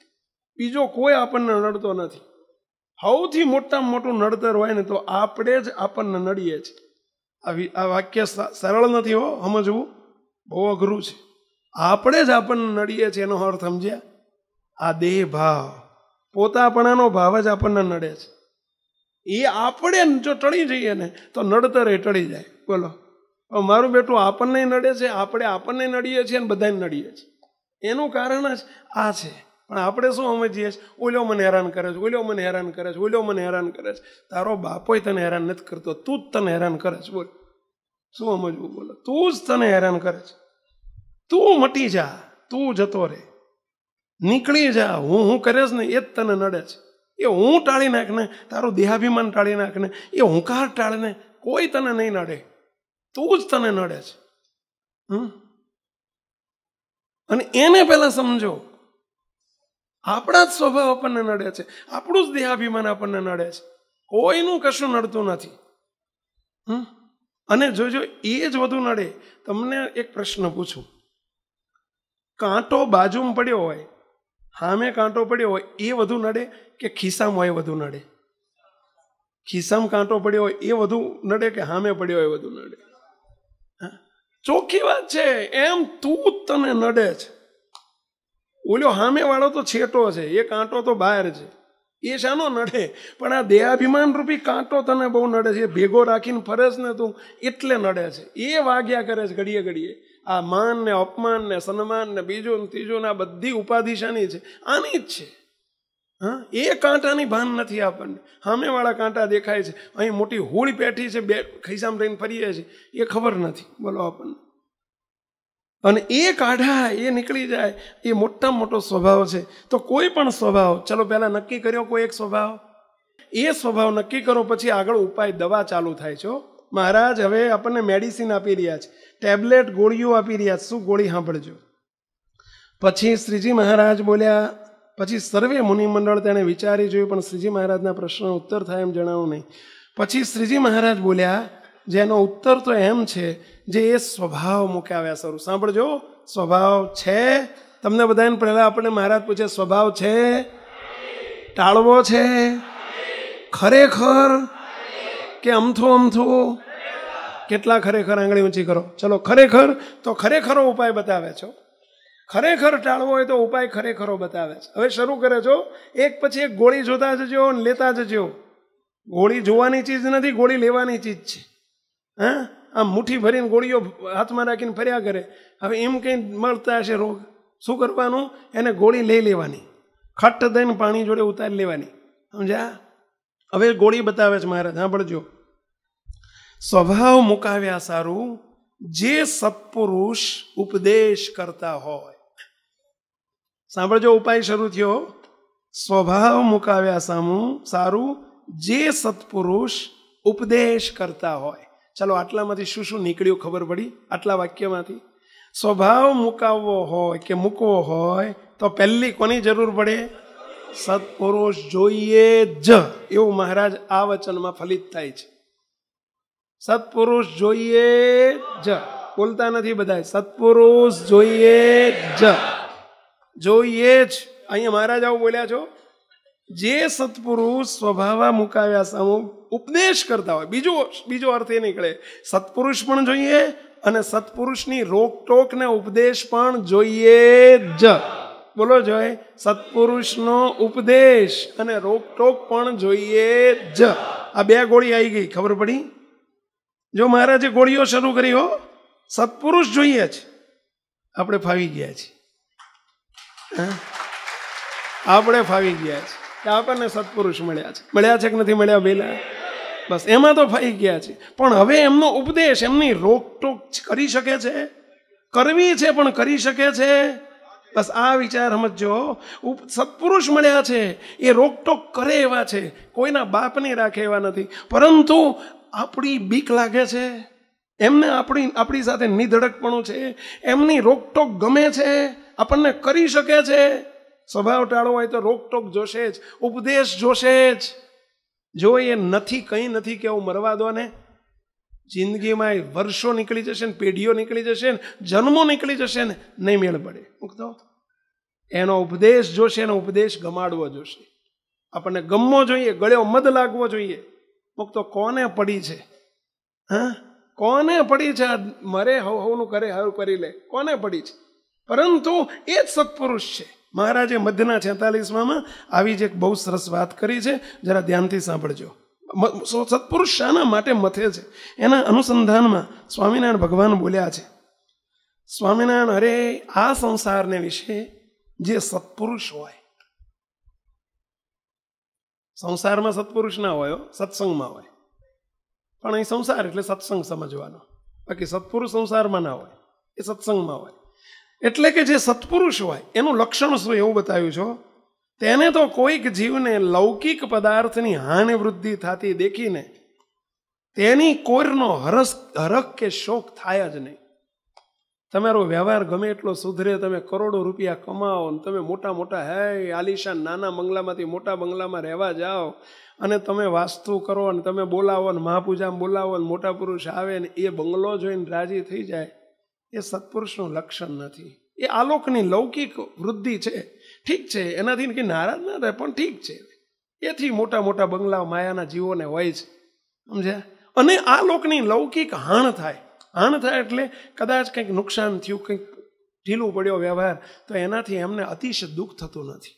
બીજો કોઈ આપણને નડતો નથી સૌથી મોટામાં મોટું નડતર હોય ને તો આપણે જ આપણને નડીએ છીએ આ વાક્ય સરળ નથી હો સમજવું બહુ અઘરું છે આપણે જ આપણને નડીએ છીએ એનો અર્થ સમજ્યા આ દેહ ભાવ પોતાપણાનો ભાવ જ આપણને નડે છે એ આપણે જો ટળી જઈએ ને તો નડતરે ટળી જાય બોલો મારું બેટું આપણને નડે છે આપણે આપણને નડીએ છીએ અને બધાને નડીએ છીએ એનું કારણ જ આ છે પણ આપણે શું સમજીએ છીએ ઓલો મને હેરાન કરે છે ઓલો મને હેરાન કરે છે ઓલો મને હેરાન કરે છે તારો બાપોય તને હેરાન નથી કરતો તું જ તને હેરાન કરે છે બોલ શું સમજવું બોલો તું જ તને હેરાન કરે છે તું મટી જા તું જતો રે નીકળી જા હું હું કરે ને એ જ તને નડે છે એ હું ટાળી નાખને તારું દેહાભિમાન ટાળી નાખને એ હુંકાર ટાળને કોઈ તને નહીં નડે તું જ તને નડે છે હમ અને એને પહેલા સમજો આપણા જ સ્વભાવ આપણને નડે છે આપણું જ દેહાભિમાન આપણને નડે છે કોઈનું કશું નડતું નથી હમ અને જોજો એ જ વધુ નડે તમને એક પ્રશ્ન પૂછું કાંટો બાજુમાં પડ્યો હોય સામે કાંટો પડ્યો હોય એ વધુ નડે કે ખિસ્સામાં હોય વધુ નડે ખિસ્સામાં કાંટો પડ્યો હોય એ વધુ નડે કે સામે પડ્યો હોય વધુ નડે ચોખ્ખી વાત છે એમ તું તને નડે છે ઓલો સામેવાળો તો છેટો છે એ કાંટો તો બહાર છે એ શાનો નડે પણ આ દેહાભિમાન રૂપી કાંટો તને બહુ નડે છે ભેગો રાખીને ફરેશ ને તું એટલે નડે છે એ વાગ્યા કરે છે ઘડીએ ઘડીએ આ માન ને અપમાન ને સન્માન ને બીજું ને ત્રીજું ને આ બધી ઉપાધિશાની છે આની જ છે હા એ કાંટાની ભાન નથી આપણને સામેવાળા કાંટા દેખાય છે અહીં મોટી હોળી પેઠી છે બે ખિસ્સામાં રહીને ફરીએ છીએ એ ખબર નથી બોલો આપણને અને એ કાઢા એ નીકળી જાય એ મોટામાં મોટો સ્વભાવ છે તો કોઈ પણ સ્વભાવ ચલો પહેલાં નક્કી કર્યો કોઈ એક સ્વભાવ એ સ્વભાવ નક્કી કરો પછી આગળ ઉપાય દવા ચાલુ થાય છો મહારાજ હવે આપણને મેડિસિન આપી રહ્યા છે ટેબ્લેટ ગોળીઓ આપી રહ્યા છે શું ગોળી સાંભળજો પછી શ્રીજી મહારાજ બોલ્યા પછી સર્વે મુનિમંડળ તેણે વિચારી જોયું પણ શ્રીજી મહારાજના પ્રશ્નનો ઉત્તર થાય એમ જણાવું નહીં પછી શ્રીજી મહારાજ બોલ્યા જેનો ઉત્તર તો એમ છે જે એ સ્વભાવ મુકાવ્યા શરૂ સાંભળજો સ્વભાવ છે તમને બધાને પહેલાં આપણે મહારાજ પૂછે સ્વભાવ છે ટાળવો છે ખરેખર કે અમથો અમથો કેટલા ખરેખર આંગળી ઊંચી કરો ચલો ખરેખર તો ખરેખરો ઉપાય બતાવે છો ખરેખર ટાળવો હોય તો ઉપાય ખરેખરો બતાવે છે હવે શરૂ કરે છો એક પછી એક ગોળી જોતા જજો અને લેતા જજો ગોળી જોવાની ચીજ નથી ગોળી લેવાની ચીજ છે હા આમ મુઠ્ઠી ભરીને ગોળીઓ હાથમાં રાખીને ફર્યા કરે હવે એમ કંઈ મળતા હશે રોગ શું કરવાનું એને ગોળી લઈ લેવાની ખટ દઈને પાણી જોડે ઉતારી લેવાની સમજ્યા હવે ગોળી બતાવે છે મહારાજ સાંભળજો સ્વભાવ મુકાવ્યા સારું જે સત્પુરુષ ઉપદેશ કરતા હોય સાંભળજો ઉપાય શરૂ થયો સ્વભાવ મુકાવ્યા સામું સારું જે સત્પુરુષ ઉપદેશ કરતા હોય ચાલો આટલામાંથી શું શું નીકળ્યું ખબર પડી આટલા વાક્યમાંથી સ્વભાવ મુકાવવો હોય કે મૂકવો હોય તો પહેલી કોની જરૂર પડે સત્પુરુષ જોઈએ જ એવું મહારાજ આ વચનમાં ફલિત થાય છે સત્પુરુષ જોઈએ જ બોલતા નથી બધા સત્પુરુષ જોઈએ જ જોઈએ જ અહીંયા મહારાજ આવું બોલ્યા છો જે સત્પુરુષ સ્વભાવમાં મુકાવ્યા સામુ ઉપદેશ કરતા હોય બીજો બીજો અર્થ એ નીકળે સત્પુરુષ પણ જોઈએ અને સત્પુરુષની રોકટોક ને ઉપદેશ પણ જોઈએ જ બોલો જોઈએ સત્પુરુષનો ઉપદેશ અને રોકટોક પણ જોઈએ જ આ બે ગોળી આવી ગઈ ખબર પડી જો મહારાજે ગોળીઓ શરૂ કરી હો સત્પુરુષ જોઈએ જ આપણે ફાવી ગયા છીએ આપણે ફાવી ગયા છે કે આપણને સત્પુરુષ મળ્યા છે મળ્યા છે કે નથી મળ્યા બેલા બસ એમાં તો ફાઈ ગયા છે પણ હવે એમનો ઉપદેશ એમની રોકટોક કરી શકે છે કરવી છે પણ કરી શકે છે બસ આ વિચાર સમજો સત્પુરુષ મળ્યા છે એ રોકટોક કરે એવા છે કોઈના બાપને રાખે એવા નથી પરંતુ આપણી બીક લાગે છે એમને આપણી આપણી સાથે નિધડકપણું છે એમની રોકટોક ગમે છે આપણને કરી શકે છે સ્વભાવ ટાળો હોય તો રોકટોક જોશે જ ઉપદેશ જોશે જ જો એ નથી કંઈ નથી કેવું મરવા દો ને જિંદગીમાં વર્ષો નીકળી જશે ને પેઢીઓ નીકળી જશે ને જન્મો નીકળી જશે ને નહીં મેળ પડે મૂકતો એનો ઉપદેશ જોશે એનો ઉપદેશ ગમાડવો જોશે આપણને ગમવો જોઈએ ગળ્યો મદ લાગવો જોઈએ મુક્તો કોને પડી છે હા કોને પડી છે મરે હવ હવનું કરે હવ કરી લે કોને પડી છે પરંતુ એ જ સત્પુરુષ છે મહારાજે મધ્યના છેતાલીસમાં આવી જ એક બહુ સરસ વાત કરી છે જરા ધ્યાનથી સાંભળજો સત્પુરુષ શાના માટે મથે છે એના અનુસંધાનમાં સ્વામિનારાયણ ભગવાન બોલ્યા છે સ્વામિનારાયણ અરે આ સંસારને વિશે જે સત્પુરુષ હોય સંસારમાં સત્પુરુષ ના હોય સત્સંગમાં હોય પણ અહીં સંસાર એટલે સત્સંગ સમજવાનો બાકી સત્પુરુષ સંસારમાં ના હોય એ સત્સંગમાં હોય એટલે કે જે સત્પુરુષ હોય એનું લક્ષણ શું એવું બતાવ્યું છો તેને તો કોઈક જીવને લૌકિક પદાર્થની હાનિ વૃદ્ધિ થતી દેખીને તેની કોરનો હરસ હરખ કે શોખ થાય જ નહીં તમારો વ્યવહાર ગમે એટલો સુધરે તમે કરોડો રૂપિયા કમાઓ અને તમે મોટા મોટા હે આલિશાન નાના બંગલામાંથી મોટા બંગલામાં રહેવા જાઓ અને તમે વાસ્તુ કરો અને તમે બોલાવો ને મહાપૂજામાં બોલાવો ને મોટા પુરુષ આવે ને એ બંગલો જોઈને રાજી થઈ જાય એ સત્પુરુષનું લક્ષણ નથી એ આલોકની લૌકિક વૃદ્ધિ છે ઠીક છે એનાથી કંઈ નારાજ ના થાય પણ ઠીક છે એથી મોટા મોટા બંગલા માયાના જીવોને હોય છે સમજ્યા અને આ લોકની લૌકિક હાણ થાય હાણ થાય એટલે કદાચ કંઈક નુકસાન થયું કંઈક ઢીલું પડ્યો વ્યવહાર તો એનાથી એમને અતિશય દુઃખ થતું નથી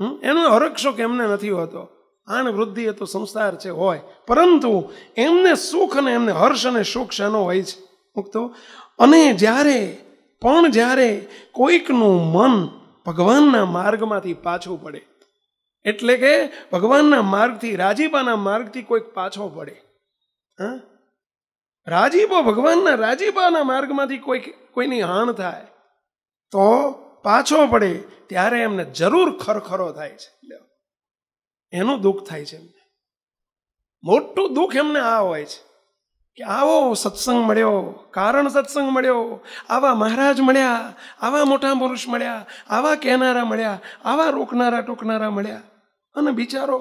હમ એનો હરક્ષોક એમને નથી હોતો આણ વૃદ્ધિ એ તો સંસાર છે હોય પરંતુ એમને સુખ અને એમને હર્ષ અને શોક શાનો હોય છે મુક્તો અને જ્યારે પણ જ્યારે કોઈકનું મન ભગવાનના માર્ગમાંથી પાછું પડે એટલે કે ભગવાનના માર્ગથી રાજીપાના માર્ગથી કોઈક પાછો પડે હા રાજીપો ભગવાનના રાજીપાના માર્ગમાંથી કોઈક કોઈની હાણ થાય તો પાછો પડે ત્યારે એમને જરૂર ખરખરો થાય છે એનું દુઃખ થાય છે એમને મોટું દુઃખ એમને આ હોય છે કે આવો સત્સંગ મળ્યો કારણ સત્સંગ મળ્યો આવા મહારાજ મળ્યા આવા મોટા પુરુષ મળ્યા આવા કહેનારા મળ્યા આવા રોકનારા ટોકનારા મળ્યા અને બિચારો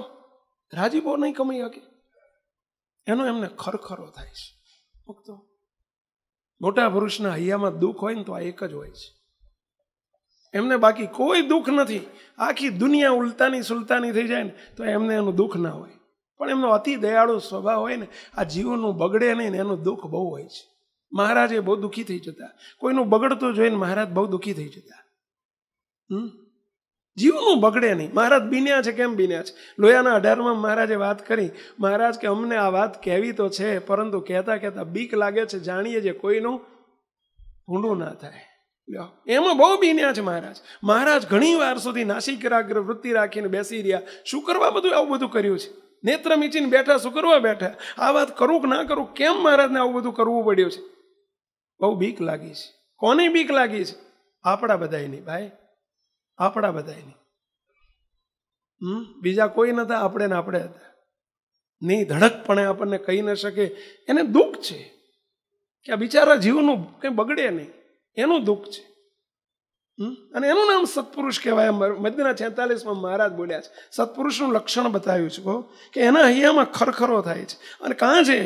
રાજીપો નહીં કમી શકે એનો એમને ખરખરો થાય છે ભક્તો મોટા પુરુષના હૈયામાં દુઃખ હોય ને તો આ એક જ હોય છે એમને બાકી કોઈ દુઃખ નથી આખી દુનિયા ઉલતાની સુલતાની થઈ જાય ને તો એમને એનું દુઃખ ના હોય પણ એમનો અતિ દયાળુ સ્વભાવ હોય ને આ જીવનું બગડે નહીં ને એનું દુઃખ બહુ હોય છે મહારાજ એ બહુ દુઃખી થઈ જતા કોઈનું બગડતું જોઈને મહારાજ બહુ દુઃખી થઈ જતા હમ જીવનું બગડે નહીં મહારાજ બીન્યા છે કેમ બીન્યા છે લોયાના અઢારમાં મહારાજે વાત કરી મહારાજ કે અમને આ વાત કહેવી તો છે પરંતુ કહેતા કહેતા બીક લાગે છે જાણીએ જે કોઈનું ભૂંડું ના થાય લ્યો એમાં બહુ બીન્યા છે મહારાજ મહારાજ ઘણી વાર સુધી નાસિક વૃત્તિ રાખીને બેસી રહ્યા શું કરવા બધું આવું બધું કર્યું છે નેત્ર મીચીને બેઠા શું કરવા બેઠા આ વાત કરું કે ના કરું કેમ મહારાજને આવું બધું કરવું પડ્યું છે બહુ બીક લાગી છે કોને બીક લાગી છે આપણા બધાયની ભાઈ આપણા બધાયની હમ બીજા કોઈ નતા આપણે ને આપણે હતા નહીં ધડકપણે આપણને કહી ન શકે એને દુઃખ છે કે આ બિચારા જીવનું કંઈ બગડે નહીં એનું દુઃખ છે અને એનું નામ સત્પુરુષ કહેવાય મદના છેતાલીસમાં મહારાજ બોલ્યા છે સત્પુરુષનું લક્ષણ બતાવ્યું છે કહો કે એના હૈયામાં ખરખરો થાય છે અને કાં છે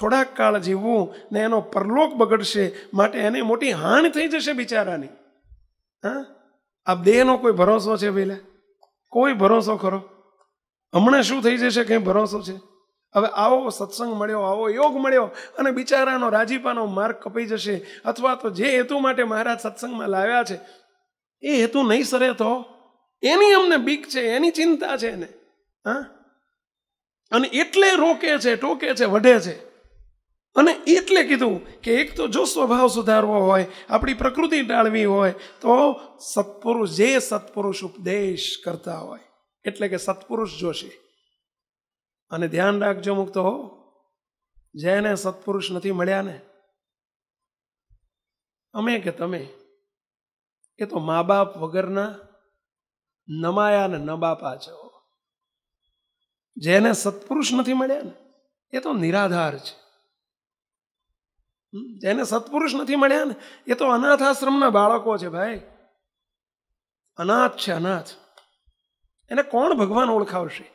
થોડાક કાળ જીવવું ને એનો પરલોક બગડશે માટે એને મોટી હાન થઈ જશે બિચારાની હા આ દેહનો કોઈ ભરોસો છે પેલા કોઈ ભરોસો ખરો હમણાં શું થઈ જશે કંઈ ભરોસો છે હવે આવો સત્સંગ મળ્યો આવો યોગ મળ્યો અને બિચારાનો રાજીપાનો માર્ગ કપાઈ જશે અથવા તો જે હેતુ માટે મહારાજ સત્સંગમાં લાવ્યા છે એ હેતુ નહીં સરે તો એની અમને બીક છે એની ચિંતા છે એને હા અને એટલે રોકે છે ટોકે છે વઢે છે અને એટલે કીધું કે એક તો જો સ્વભાવ સુધારવો હોય આપણી પ્રકૃતિ ટાળવી હોય તો સત્પુરુષ જે સત્પુરુષ ઉપદેશ કરતા હોય એટલે કે સત્પુરુષ જોશે અને ધ્યાન રાખજો મુક્ત હો જેને સત્પુરુષ નથી મળ્યા ને અમે કે તમે એ તો મા બાપ વગરના નમાયા ને નબાપા છે જેને સત્પુરુષ નથી મળ્યા ને એ તો નિરાધાર છે જેને સત્પુરુષ નથી મળ્યા ને એ તો અનાથ આશ્રમના બાળકો છે ભાઈ અનાથ છે અનાથ એને કોણ ભગવાન ઓળખાવશે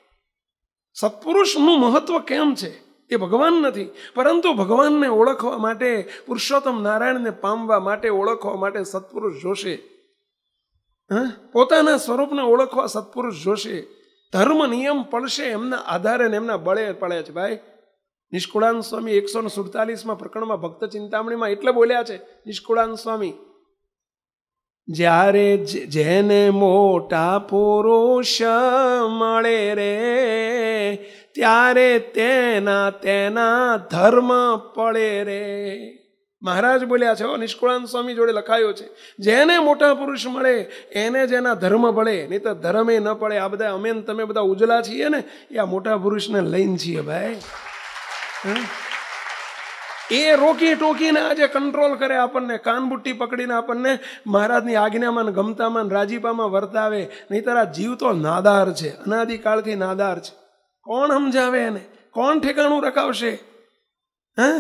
સત્પુરુષનું મહત્વ કેમ છે એ ભગવાન નથી પરંતુ ભગવાનને ઓળખવા માટે પુરુષોત્તમ નારાયણને પામવા માટે ઓળખવા માટે સત્પુરુષ જોશે હા પોતાના સ્વરૂપને ઓળખવા સત્પુરુષ જોશે ધર્મ નિયમ પડશે એમના આધારે ને એમના બળે પડે છે ભાઈ નિષ્કુળાન સ્વામી એકસો ને સુડતાલીસમાં પ્રકરણમાં ભક્ત ચિંતામણીમાં એટલે બોલ્યા છે નિષ્કુળાન સ્વામી જ્યારે જેને મોટા પુરુષ મળે રે ત્યારે તેના તેના ધર્મ પડે રે મહારાજ બોલ્યા છે નિષ્કુળાંત સ્વામી જોડે લખાયો છે જેને મોટા પુરુષ મળે એને જેના ધર્મ પડે નહીં તો ધર્મે ન પડે આ બધા અમે તમે બધા ઉજલા છીએ ને એ આ મોટા પુરુષને લઈને છીએ ભાઈ એ રોકી ટોકીને આજે કંટ્રોલ કરે આપણને કાનબુટ્ટી પકડીને આપણને મહારાજની આજ્ઞામાં ગમતામાં રાજીપામાં વર્તાવે નહીતર આ જીવ તો નાદાર છે અનાદિકાળથી નાદાર છે કોણ સમજાવે એને કોણ ઠેકાણું રખાવશે હા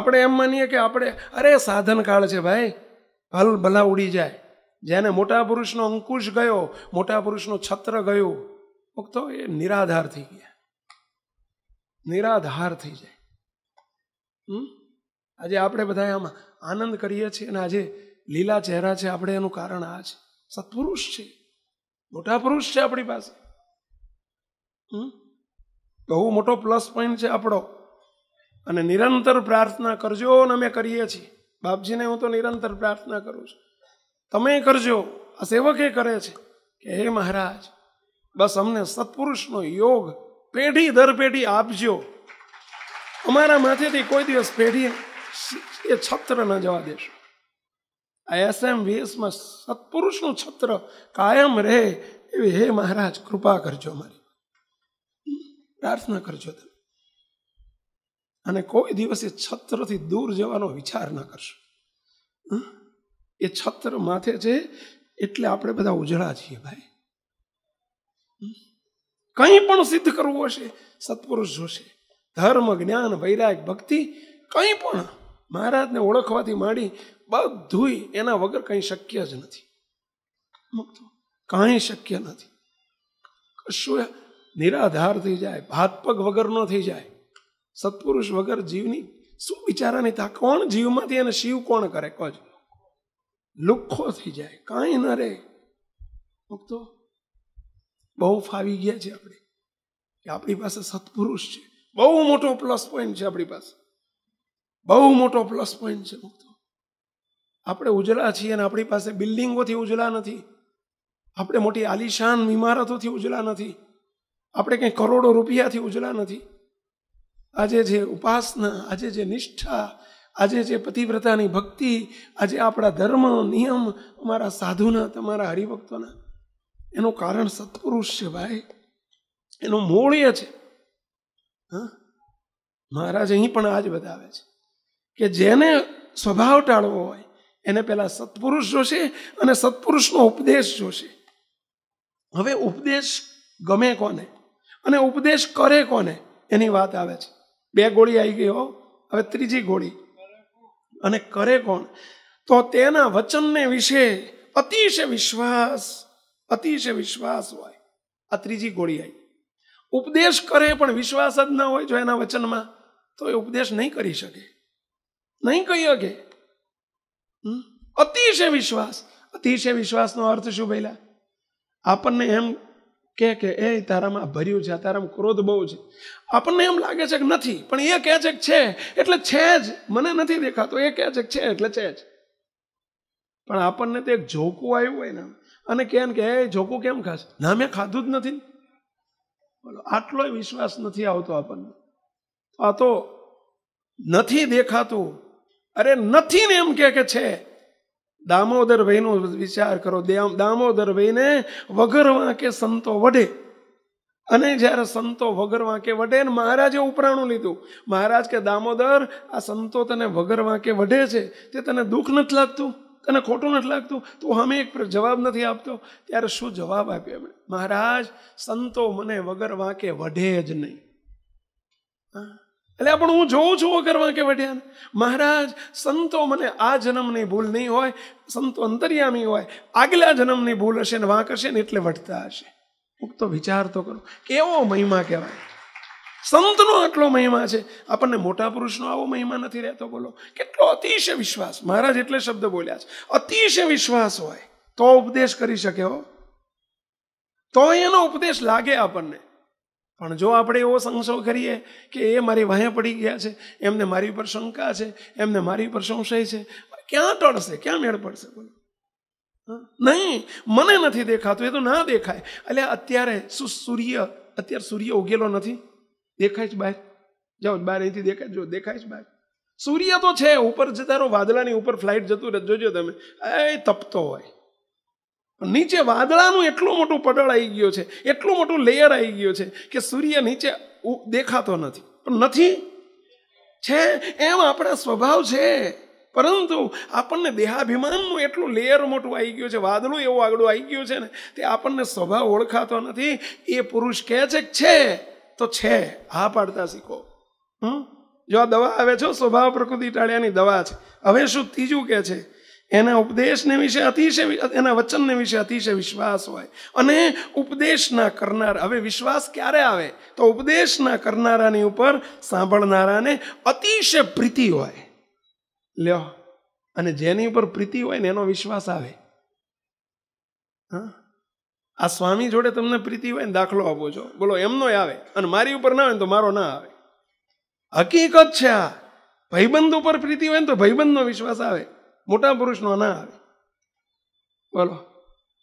આપણે એમ માનીએ કે આપણે અરે સાધન કાળ છે ભાઈ ભલ ભલા ઉડી જાય જેને મોટા પુરુષનો અંકુશ ગયો મોટા પુરુષનો છત્ર ગયો તો એ નિરાધાર થઈ ગયા નિરાધાર થઈ જાય હમ આજે આપણે બધા આમાં આનંદ કરીએ છીએ અને આજે લીલા ચહેરા છે આપણે એનું કારણ આ છે સત્પુરુષ છે મોટા પુરુષ છે આપણી પાસે બહુ મોટો પ્લસ પોઈન્ટ છે આપણો અને નિરંતર પ્રાર્થના કરજો અને અમે કરીએ છીએ બાપજીને હું તો નિરંતર પ્રાર્થના કરું છું તમે કરજો આ સેવકે કરે છે કે હે મહારાજ બસ અમને સત્પુરુષનો યોગ પેઢી દર પેઢી આપજો અમારા માથેથી કોઈ દિવસ પેઢી એ છત્ર ન જવા દેશો આ એસએમ વીએસમાં સત્પુરુષનું છત્ર કાયમ રહે એવી હે મહારાજ કૃપા કરજો અમારી પ્રાર્થના કરજો તમે અને કોઈ દિવસે છત્રથી દૂર જવાનો વિચાર ના કરશો એ છત્ર માથે છે એટલે આપણે બધા ઉજળા છીએ ભાઈ કંઈ પણ સિદ્ધ કરવું હશે સત્પુરુષ જોશે ધર્મ જ્ઞાન વૈરાગ ભક્તિ કંઈ પણ મહારાજને ઓળખવાથી માંડી બધુંય એના વગર કંઈ શક્ય જ નથી કાંઈ શક્ય નથી કશું નિરાધાર થઈ જાય હાથ પગ વગરનો થઈ જાય સત્પુરુષ વગર જીવની શું વિચારાની તા કોણ જીવમાંથી એને શિવ કોણ કરે કજ લુખ્ખો થઈ જાય કાંઈ ન રે ભક્તો બહુ ફાવી ગયા છે આપણે કે આપણી પાસે સત્પુરુષ છે બહુ મોટો પ્લસ પોઈન્ટ છે આપણી પાસે બહુ મોટો પ્લસ પોઈન્ટ છે ભક્તો આપણે ઉજળા છીએ અને આપણી પાસે બિલ્ડિંગોથી ઉજળા નથી આપણે મોટી આલિશાન ઇમારતોથી ઉજળા નથી આપણે કંઈ કરોડો રૂપિયાથી ઉજળા નથી આજે જે ઉપાસના આજે જે નિષ્ઠા આજે જે પતિવ્રતાની ભક્તિ આજે આપણા ધર્મ નિયમ અમારા સાધુના તમારા હરિભક્તોના એનું કારણ સત્પુરુષ છે ભાઈ એનું મૂળ્ય છે હા મહારાજ અહીં પણ આજ બતાવે છે કે જેને સ્વભાવ ટાળવો હોય એને પહેલાં સત્પુરુષ જોશે અને સત્પુરુષનો ઉપદેશ જોશે હવે ઉપદેશ ગમે કોને અને ઉપદેશ કરે કોને એની વાત આવે છે બે ગોળી આવી ગઈ હો હવે ત્રીજી ગોળી અને કરે કોણ તો તેના વચનને વિશે અતિશય વિશ્વાસ અતિશય વિશ્વાસ હોય આ ત્રીજી ગોળી આવી ઉપદેશ કરે પણ વિશ્વાસ જ ના હોય જો એના વચનમાં તો એ ઉપદેશ નહીં કરી શકે નહીં કહી શકે અતિશય વિશ્વાસ અતિશય વિશ્વાસનો અર્થ શું પહેલા આપણને એમ કે કે એ તારામાં ભર્યું છે તારામાં ક્રોધ બહુ છે આપણને એમ લાગે છે કે નથી પણ એ કહે છે કે છે એટલે છે જ મને નથી દેખાતો એ કહે છે કે છે એટલે છે જ પણ આપણને તો એક ઝોકું આવ્યું હોય ને અને કહે કે એ જોકું કેમ ખાશે ના મેં ખાધું જ નથી બોલો આટલો વિશ્વાસ નથી આવતો આપણને આ તો નથી દેખાતું અરે નથી ને એમ કે છે દામોદરભાઈનો વિચાર કરો દામોદરભાઈને વગર વાંકે સંતો વઢે અને જ્યારે સંતો વગર વાંકે વઢે ને મહારાજે ઉપરાણું લીધું મહારાજ કે દામોદર આ સંતો તને વગર વાંકે વઢે છે તે તને દુઃખ નથી લાગતું તને ખોટું નથી લાગતું તું અમે એક જવાબ નથી આપતો ત્યારે શું જવાબ આપ્યો એમણે મહારાજ સંતો મને વગર વાંકે વઢે જ નહીં હા એટલે પણ હું જોઉં છું કરવા કે વઢિયાને મહારાજ સંતો મને આ જન્મની ભૂલ નહીં હોય સંતો અંતર્યામી હોય આગલા જન્મની ભૂલ હશે ને વાંક હશે ને એટલે વઢતા હશે હું તો વિચાર તો કરું કેવો મહિમા કહેવાય સંતનો આટલો મહિમા છે આપણને મોટા પુરુષનો આવો મહિમા નથી રહેતો બોલો કેટલો અતિશય વિશ્વાસ મહારાજ એટલે શબ્દ બોલ્યા છે અતિશય વિશ્વાસ હોય તો ઉપદેશ કરી શકે હો તો એનો ઉપદેશ લાગે આપણને પણ જો આપણે એવો સંશો કરીએ કે એ મારી વાહે પડી ગયા છે એમને મારી ઉપર શંકા છે એમને મારી ઉપર સંશય છે ક્યાં ટળશે ક્યાં મેળ પડશે બોલો નહીં મને નથી દેખાતું એ તો ના દેખાય એટલે અત્યારે શું સૂર્ય અત્યારે સૂર્ય ઉગેલો નથી દેખાય છે બહાર જાઓ બહાર અહીંથી દેખાય જો દેખાય છે બહાર સૂર્ય તો છે ઉપર જતા વાદળાની ઉપર ફ્લાઇટ જતું રહે જોજો તમે એ તપતો હોય નીચે વાદળાનું એટલું મોટું પટળ આવી ગયો છે એટલું મોટું લેયર આવી ગયો છે કે સૂર્ય નીચે દેખાતો નથી પણ નથી છે એમ આપણા સ્વભાવ છે પરંતુ આપણને દેહાભિમાનનું એટલું લેયર મોટું આવી ગયું છે વાદળું એવું આગળ આવી ગયું છે ને તે આપણને સ્વભાવ ઓળખાતો નથી એ પુરુષ કહે છે કે છે તો છે હા પાડતા શીખો હમ જો આ દવા આવે છે સ્વભાવ પ્રકૃતિ ટાળ્યાની દવા છે હવે શું ત્રીજું કહે છે એના ઉપદેશને વિશે અતિશય એના વચનને વિશે અતિશય વિશ્વાસ હોય અને ઉપદેશના કરનાર હવે વિશ્વાસ ક્યારે આવે તો ઉપદેશના કરનારાની ઉપર સાંભળનારાને અતિશય પ્રીતિ હોય લ્યો અને જેની ઉપર પ્રીતિ હોય ને એનો વિશ્વાસ આવે હા આ સ્વામી જોડે તમને પ્રીતિ હોય ને દાખલો આપો છો બોલો એમનો આવે અને મારી ઉપર ના હોય તો મારો ના આવે હકીકત છે આ ભાઈબંધ ઉપર પ્રીતિ હોય ને તો ભાઈબંધનો વિશ્વાસ આવે મોટા પુરુષનો ના આવે બોલો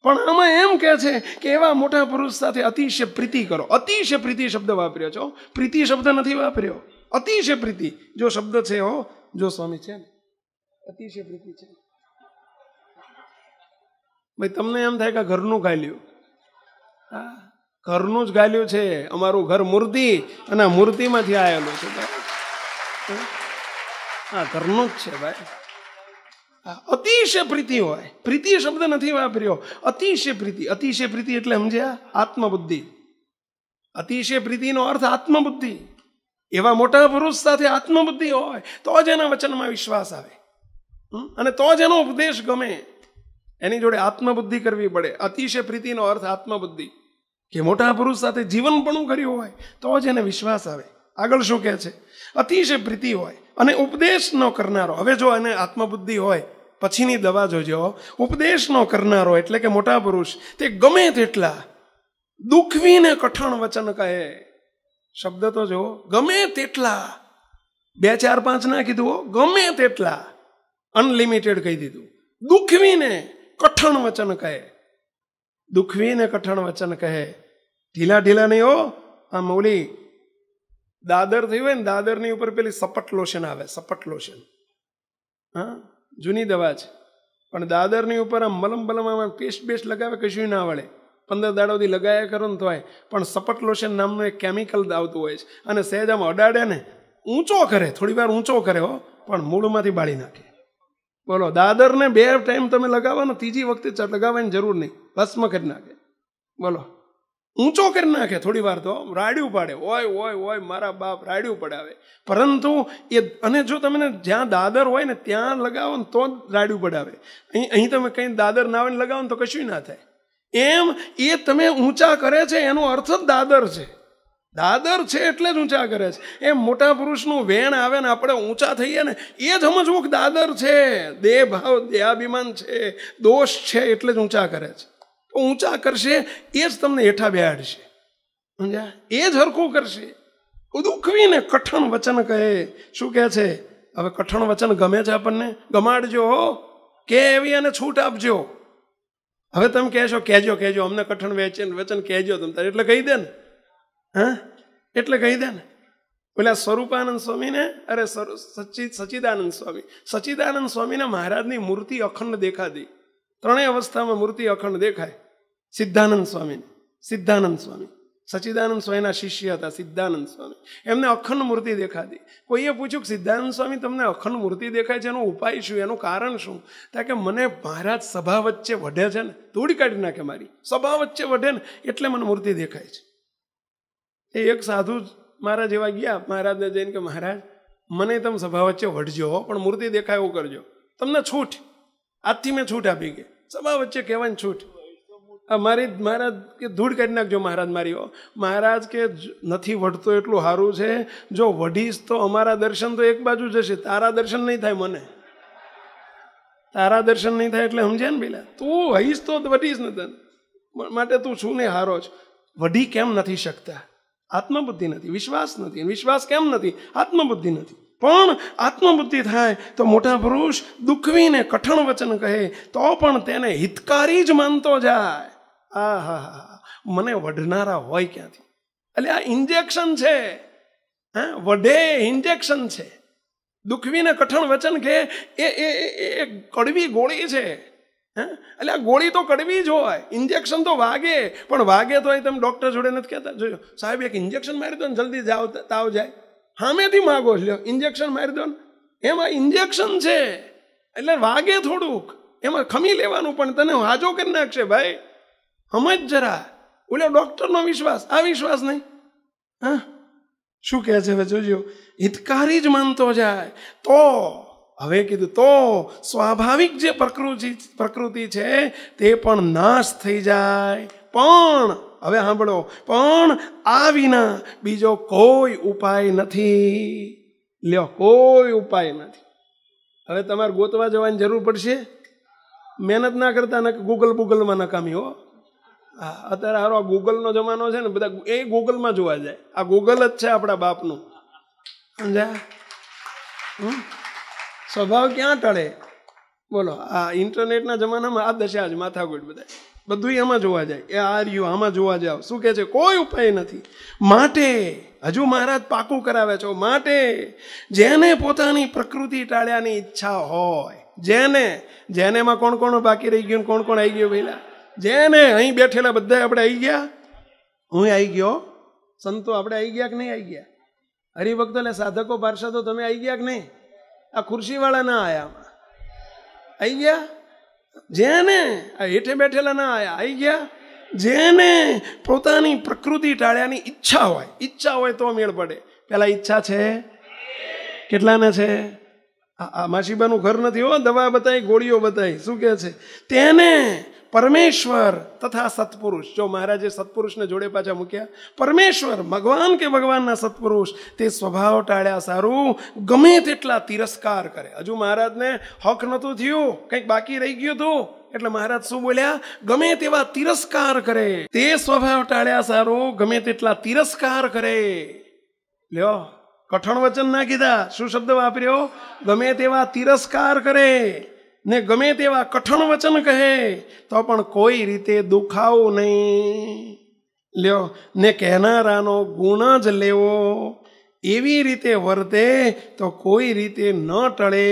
પણ આમાં એમ કહે છે કે એવા મોટા પુરુષ સાથે અતિશય પ્રીતિ કરો અતિશય પ્રીતિ શબ્દ વાપર્યો છો પ્રીતિ શબ્દ નથી વાપર્યો અતિશય પ્રીતિ જો શબ્દ છે હો જો સ્વામી છે ને અતિશય પ્રીતિ છે ભાઈ તમને એમ થાય કે ઘરનું ગાલ્યું હા ઘરનું જ ગાલ્યું છે અમારું ઘર મૂર્તિ અને મૂર્તિમાંથી આવેલું છે હા ઘરનું જ છે ભાઈ અતિશય પ્રીતિ હોય પ્રીતિ શબ્દ નથી વાપર્યો અતિશય પ્રીતિ અતિશય પ્રીતિ એટલે સમજ્યા આત્મબુદ્ધિ અતિશય પ્રીતિનો અર્થ આત્મબુદ્ધિ એવા મોટા પુરુષ સાથે આત્મબુદ્ધિ હોય તો જ એના વચનમાં વિશ્વાસ આવે અને તો જ એનો ઉપદેશ ગમે એની જોડે આત્મબુદ્ધિ કરવી પડે અતિશય પ્રીતિનો અર્થ આત્મબુદ્ધિ કે મોટા પુરુષ સાથે જીવન જીવનપણું કર્યું હોય તો જ એને વિશ્વાસ આવે આગળ શું કહે છે અતિશય પ્રીતિ હોય અને ઉપદેશ ન કરનારો હવે જો એને આત્મબુદ્ધિ હોય પછીની દવા જોજો ઉપદેશ નો કરનારો એટલે કે મોટા પુરુષ તે ગમે તેટલા દુખવીને કઠણ વચન કહે શબ્દ તો જુઓ ગમે તેટલા બે ચાર પાંચ ના કીધું ગમે તેટલા અનલિમિટેડ કહી દીધું દુખવીને કઠણ વચન કહે દુખવીને કઠણ વચન કહે ઢીલા ઢીલા નહીં હો આ મૌલી દાદર થયું હોય ને દાદરની ઉપર પેલી સપટ લોશન આવે સપટ લોશન હા જૂની દવા છે પણ દાદરની ઉપર આમ મલમ બલમ પેસ્ટ બેસ્ટ લગાવે કશું ના વળે પંદર દાડોથી લગાયા કરો ને તોય પણ સપટ લોશન નામનું એક કેમિકલ આવતું હોય છે અને સહેજ આમ અડાડે ને ઊંચો કરે થોડી વાર ઊંચો કરે હો પણ મૂળમાંથી બાળી નાખે બોલો દાદરને બે ટાઈમ તમે લગાવો ને ત્રીજી વખતે લગાવવાની જરૂર નહીં ભસ્મ કરી નાખે બોલો ઊંચો કરી નાખે થોડી વાર તો રાડ્યું પાડે ઓય ઓય ઓય મારા બાપ રાડ્યું પડાવે પરંતુ એ અને જો તમને જ્યાં દાદર હોય ને ત્યાં લગાવો ને તો જ રાડ્યું પડાવે અહીં અહીં તમે કંઈ દાદર ના આવે ને લગાવો ને તો કશું ના થાય એમ એ તમે ઊંચા કરે છે એનો અર્થ જ દાદર છે દાદર છે એટલે જ ઊંચા કરે છે એ મોટા પુરુષનું વેણ આવે ને આપણે ઊંચા થઈએ ને એ જ સમજવું કે દાદર છે દેહ ભાવ દેહાભિમાન છે દોષ છે એટલે જ ઊંચા કરે છે ઊંચા કરશે એ જ તમને હેઠા બેહાડશે સમજ્યા એ જ હરખું કરશે દુખવીને કઠણ વચન કહે શું કહે છે હવે કઠણ વચન ગમે છે આપણને ગમાડજો હો કે એવી અને છૂટ આપજો હવે તમે કહેશો કહેજો કહેજો અમને કઠણ વેચન વચન કહેજો તમે તારે એટલે કહી દે ને હા એટલે કહી દે ને પેલા સ્વરૂપાનંદ સ્વામીને અરે સચિદ સચિદાનંદ સ્વામી સચિદાનંદ સ્વામીને મહારાજની મૂર્તિ અખંડ દેખાતી ત્રણેય અવસ્થામાં મૂર્તિ અખંડ દેખાય સિદ્ધાનંદ સ્વામી સિદ્ધાનંદ સ્વામી સચિદાનંદ સ્વામીના શિષ્ય હતા સિદ્ધાનંદ સ્વામી એમને અખંડ મૂર્તિ દેખાતી કોઈએ પૂછ્યું કે સિદ્ધાનંદ સ્વામી તમને અખંડ મૂર્તિ દેખાય છે એનો ઉપાય શું એનું કારણ શું ત્યાં કે મને મહારાજ સભા વચ્ચે વઢે છે ને તોડી કાઢી નાખે મારી સભા વચ્ચે વઢે ને એટલે મને મૂર્તિ દેખાય છે એ એક સાધુ મારા જેવા ગયા મહારાજને જઈને કે મહારાજ મને તમે સભા વચ્ચે વઢજો પણ મૂર્તિ દેખાય એવું કરજો તમને છૂટ આજથી મેં છૂટ આપી કે સભા વચ્ચે કહેવાની છૂટ અમારી મહારાજ કે ધૂળ કાઢી નાખજો મહારાજ મારીઓ મહારાજ કે નથી વઢતો એટલું સારું છે જો વઢીશ તો અમારા દર્શન તો એક બાજુ જશે તારા દર્શન નહીં થાય મને તારા દર્શન નહીં થાય એટલે સમજ્યા ને પેલા તું હઈશ તો વઢીશ ને તને માટે તું છું ને હારો જ વઢી કેમ નથી શકતા આત્મબુદ્ધિ નથી વિશ્વાસ નથી વિશ્વાસ કેમ નથી આત્મબુદ્ધિ નથી પણ આત્મબુદ્ધિ થાય તો મોટા પુરુષ દુઃખવીને કઠણ વચન કહે તો પણ તેને હિતકારી જ માનતો જાય આ હા હા મને વઢનારા હોય ક્યાંથી એટલે આ ઇન્જેક્શન છે હા વઢે ઇન્જેક્શન છે દુખવીને કઠણ વચન કે એ એ એ કડવી ગોળી છે એટલે આ ગોળી તો કડવી જ હોય ઇન્જેક્શન તો વાગે પણ વાગે તો એ તમે ડૉક્ટર જોડે નથી કહેતા જોયો સાહેબ એક ઇન્જેક્શન મારી દો ને જલ્દી જાવ તાવ જાય હામેથી માગો લ્યો ઇન્જેક્શન મારી દો ને એમાં ઇન્જેક્શન છે એટલે વાગે થોડુંક એમાં ખમી લેવાનું પણ તને વાજો કરી નાખશે ભાઈ હમજ જરા ઓલા ડૉક્ટરનો વિશ્વાસ આ વિશ્વાસ નહીં હા શું કહે છે હવે જોજો હિતકારી જ માનતો જાય તો હવે કીધું તો સ્વાભાવિક જે પ્રકૃતિ પ્રકૃતિ છે તે પણ નાશ થઈ જાય પણ હવે સાંભળો પણ આ વિના બીજો કોઈ ઉપાય નથી લ્યો કોઈ ઉપાય નથી હવે તમારે ગોતવા જવાની જરૂર પડશે મહેનત ના કરતા ગૂગલ બુગલમાં નકામી હો અત્યારે હારો આ ગૂગલનો જમાનો છે ને બધા એ ગૂગલમાં જોવા જાય આ ગૂગલ જ છે આપણા બાપનું સમજાય સ્વભાવ ક્યાં ટળે બોલો આ ઇન્ટરનેટના જમાનામાં આ દશા જ માથાકૂટ બધા બધું આમાં જોવા જાય એ આ રહ્યું આમાં જોવા જાવ શું કહે છે કોઈ ઉપાય નથી માટે હજુ મહારાજ પાકું કરાવે છો માટે જેને પોતાની પ્રકૃતિ ટાળ્યાની ઈચ્છા હોય જેને જેનેમાં કોણ કોણ બાકી રહી ગયું કોણ કોણ આવી ગયું પહેલાં જેને અહીં બેઠેલા બધા આપણે આવી ગયા હું આવી ગયો સંતો આપણે આવી ગયા કે નહીં આવી ગયા હરિભક્તો એટલે સાધકો પાર્ષદો તમે આવી ગયા કે નહીં આ ખુરશીવાળા ના આવ્યા આવી ગયા જેને આ હેઠે બેઠેલા ના આયા આવી ગયા જેને પોતાની પ્રકૃતિ ટાળ્યાની ઈચ્છા હોય ઈચ્છા હોય તો મેળ પડે પેલા ઈચ્છા છે કેટલાના છે આ માસીબાનું ઘર નથી હો દવા બતાવી ગોળીઓ બતાવી શું કહે છે તેને પરમેશ્વર તથા સત્પુરુષ જો મહારાજે સત્પુરુષને જોડે પાછા મૂક્યા પરમેશ્વર ભગવાન કે ભગવાનના સત્પુરુષ તે સ્વભાવ ટાળ્યા સારું ગમે તેટલા તિરસ્કાર કરે હજુ મહારાજને હક નહોતું થયું કંઈક બાકી રહી ગયું હતું એટલે મહારાજ શું બોલ્યા ગમે તેવા તિરસ્કાર કરે તે સ્વભાવ ટાળ્યા સારું ગમે તેટલા તિરસ્કાર કરે લ્યો કઠણ વચન ના કીધા શું શબ્દ વાપર્યો ગમે તેવા તિરસ્કાર કરે ને ગમે તેવા કઠણ વચન કહે તો પણ કોઈ રીતે દુખાવો નહીં લ્યો ને કહેનારાનો ગુણ જ લેવો એવી રીતે વર્તે તો કોઈ રીતે ન ટળે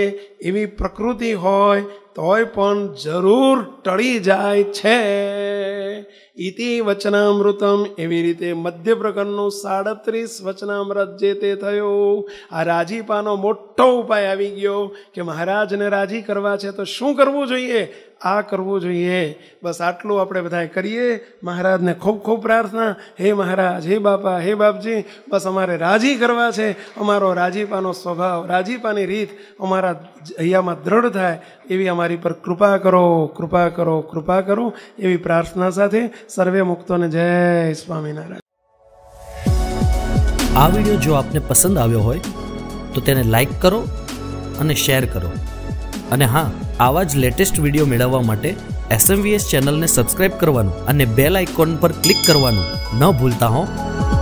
એવી પ્રકૃતિ હોય તોય પણ જરૂર ટળી જાય છે ઇતિ વચનામૃતમ એવી રીતે મધ્ય પ્રકરણનું સાડત્રીસ વચનામૃત જે તે થયું આ રાજીપાનો મોટો ઉપાય આવી ગયો કે મહારાજને રાજી કરવા છે તો શું કરવું જોઈએ આ કરવું જોઈએ બસ આટલું આપણે બધાએ કરીએ મહારાજને ખૂબ ખૂબ પ્રાર્થના હે મહારાજ હે બાપા હે બાપજી બસ અમારે રાજી કરવા છે અમારો રાજીપાનો સ્વભાવ રાજીપાની રીત અમારા હૈયામાં દ્રઢ થાય એવી અમારી પર કૃપા કરો કૃપા કરો કૃપા કરો એવી પ્રાર્થના સાથે સર્વે મુક્તોને જય સ્વામિનારાયણ આ વિડીયો જો આપને પસંદ આવ્યો હોય તો તેને લાઈક કરો અને શેર કરો અને હા આવા જ લેટેસ્ટ વિડીયો મેળવવા માટે એસએમવીએસ ચેનલને સબસ્ક્રાઇબ કરવાનું અને બેલ આઇકોન પર ક્લિક કરવાનું ન ભૂલતા હોં